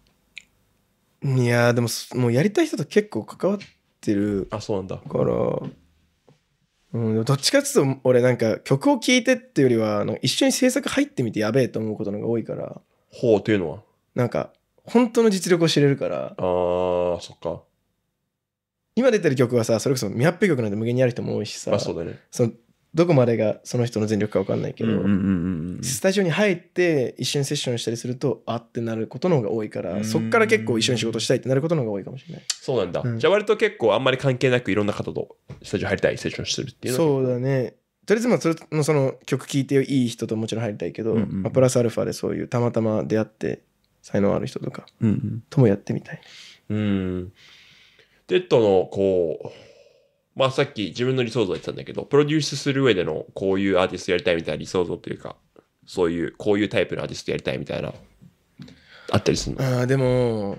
いやでも、もうやりたい人と結構関わってる。あ、そうなんだ。から、うん、どっちかっていうと、俺なんか曲を聴いてっていうよりは、一緒に制作入ってみてやべえと思うことのが多いから。ほうというのはなんか、本当の実力を知れるからあーそっか今出てる曲はさそれこそ未発表曲なんて無限にある人も多いしさ、あそうだねそのどこまでがその人の全力か分かんないけど、うんうんうんうん、スタジオに入って一緒にセッションしたりするとあってなることの方が多いからそっから結構一緒に仕事したいってなることの方が多いかもしれないそうなんだ、うん、じゃあ割と結構あんまり関係なくいろんな方とスタジオ入りたいセッションするっていうそうだねとりあえずまあそれのその曲聴いていい人ともちろん入りたいけど、うんうん、プラスアルファでそういうたまたま出会って才能ある人とか、うんともやってみたい。うん。テッドの、こう、まあさっき自分の理想像言ってたんだけど、プロデュースする上でのこういうアーティストやりたいみたいな理想像というか、そういう、こういうタイプのアーティストやりたいみたいな、あったりするのああ、でも、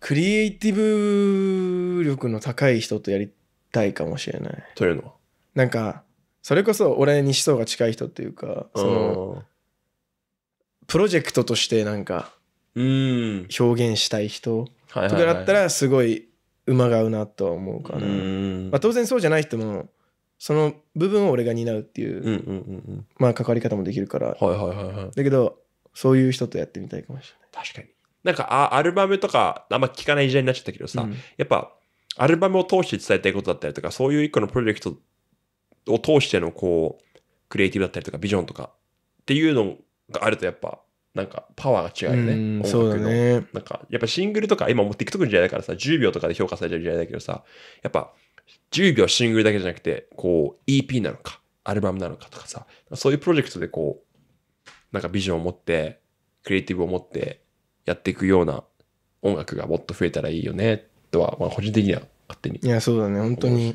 クリエイティブ力の高い人とやりたいかもしれない。というのはなんか、それこそ俺に思想が近い人っていうか、その、プロジェクトとしてなんか、表現したい人とかだったらすごい馬が合うなとは思うかな、まあ、当然そうじゃない人もその部分を俺が担うっていう,、まあ関わり方もできるから、はいはいはいはい、だけどそういう人とやってみたいかもしれない確かになんかあアルバムとかあんま聞かない時代になっちゃったけどさ、うん、やっぱアルバムを通して伝えたいことだったりとかそういう一個のプロジェクトを通してのこうクリエイティブだったりとかビジョンとかっていうのがあるとやっぱなんかパワーが違うよね。うん、音楽の。ね、なんか、やっぱシングルとか、今もう TikTok の時代だからさ、10秒とかで評価されてる時代だけどさ、やっぱ10秒シングルだけじゃなくて、こう EP なのか、アルバムなのかとかさ、そういうプロジェクトでこう、なんかビジョンを持って、クリエイティブを持ってやっていくような音楽がもっと増えたらいいよね、とは、まあ個人的には勝手に、ね。いや、そうだね、本当に。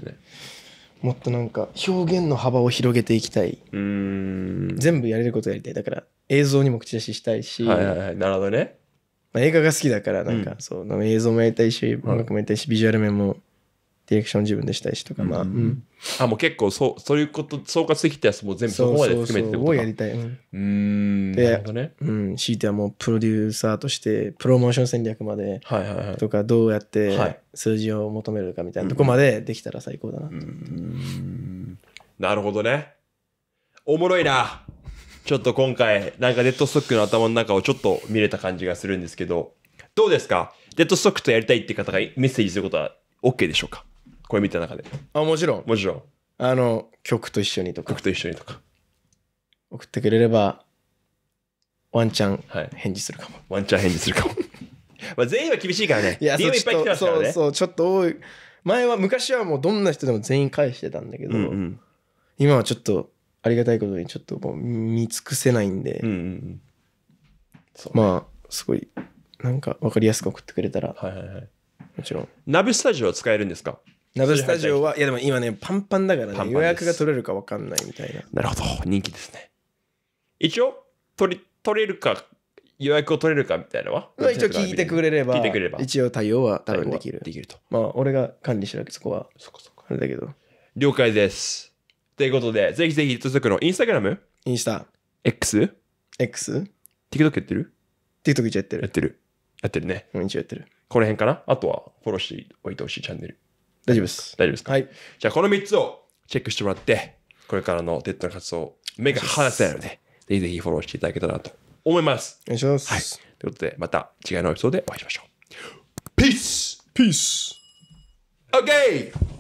もっとなんか表現の幅を広げていきたい。全部やれることやりたい。だから映像にも口出ししたいし、はいはいはい、なるほどね。まあ、映画が好きだからなんか、そうなん映像もやりたいし音楽もやりたいし、ビジュアル面もディレクション自分でしたいしとか、まあ、うんあもう結構そうそういうこと総括できたやつも全部そこまで含めてをやりたい、うん、で、ね、うん、強いてはもうプロデューサーとしてプロモーション戦略までとか、どうやって数字を求めるかみたいなとこまでできたら最高だな、うん、なるほどねおもろいなちょっと今回、なんかデッドストックの頭の中をちょっと見れた感じがするんですけど、どうですかデッドストックとやりたいって方がメッセージすることは OK でしょうかこれ見た中で。あ、もちろん。もちろん。あの、曲と一緒にとか。曲と一緒にとか。送ってくれれば、ワンチャン返事するかも。はい、ワンチャン返事するかも。まあ全員は厳しいからね。いや、ね。そうそう、ちょっと多い。前は、昔はもうどんな人でも全員返してたんだけど、うんうん、今はちょっと、ありがたいことにちょっともう見尽くせないんで、うんうんうんそうねまあすごいなんか分かりやすく送ってくれたらはいはいはい。もちろんナブスタジオは使えるんですかナブスタジオはいやでも今ねパンパンだからねパンパン予約が取れるか分かんないみたいななるほど。人気ですね。一応、取り、取れるか、予約を取れるかみたいなのはまあ一応聞いてくれれば聞いてくれれば一応対応は多分できるできると。まあ俺が管理してくわそこはそこそあれだけど了解です。ということで、ぜひぜひ、トスのインスタグラムインスタ、?X? X、TikTok やってる TikTok 一応やってやっる。てる。やってるね。うん、一応やってる。この辺かなあとは、フォローしておいてほしいチャンネル。大丈夫です。大丈夫ですかはい。じゃあこの3つをチェックしてもらって、これからのデッドの活動、目が離せないので、ぜひぜひフォローしていただけたらと思います。お願いします。はい。ということで、また次回のエピソードでお会いしましょう。Peace! Peace! Okay!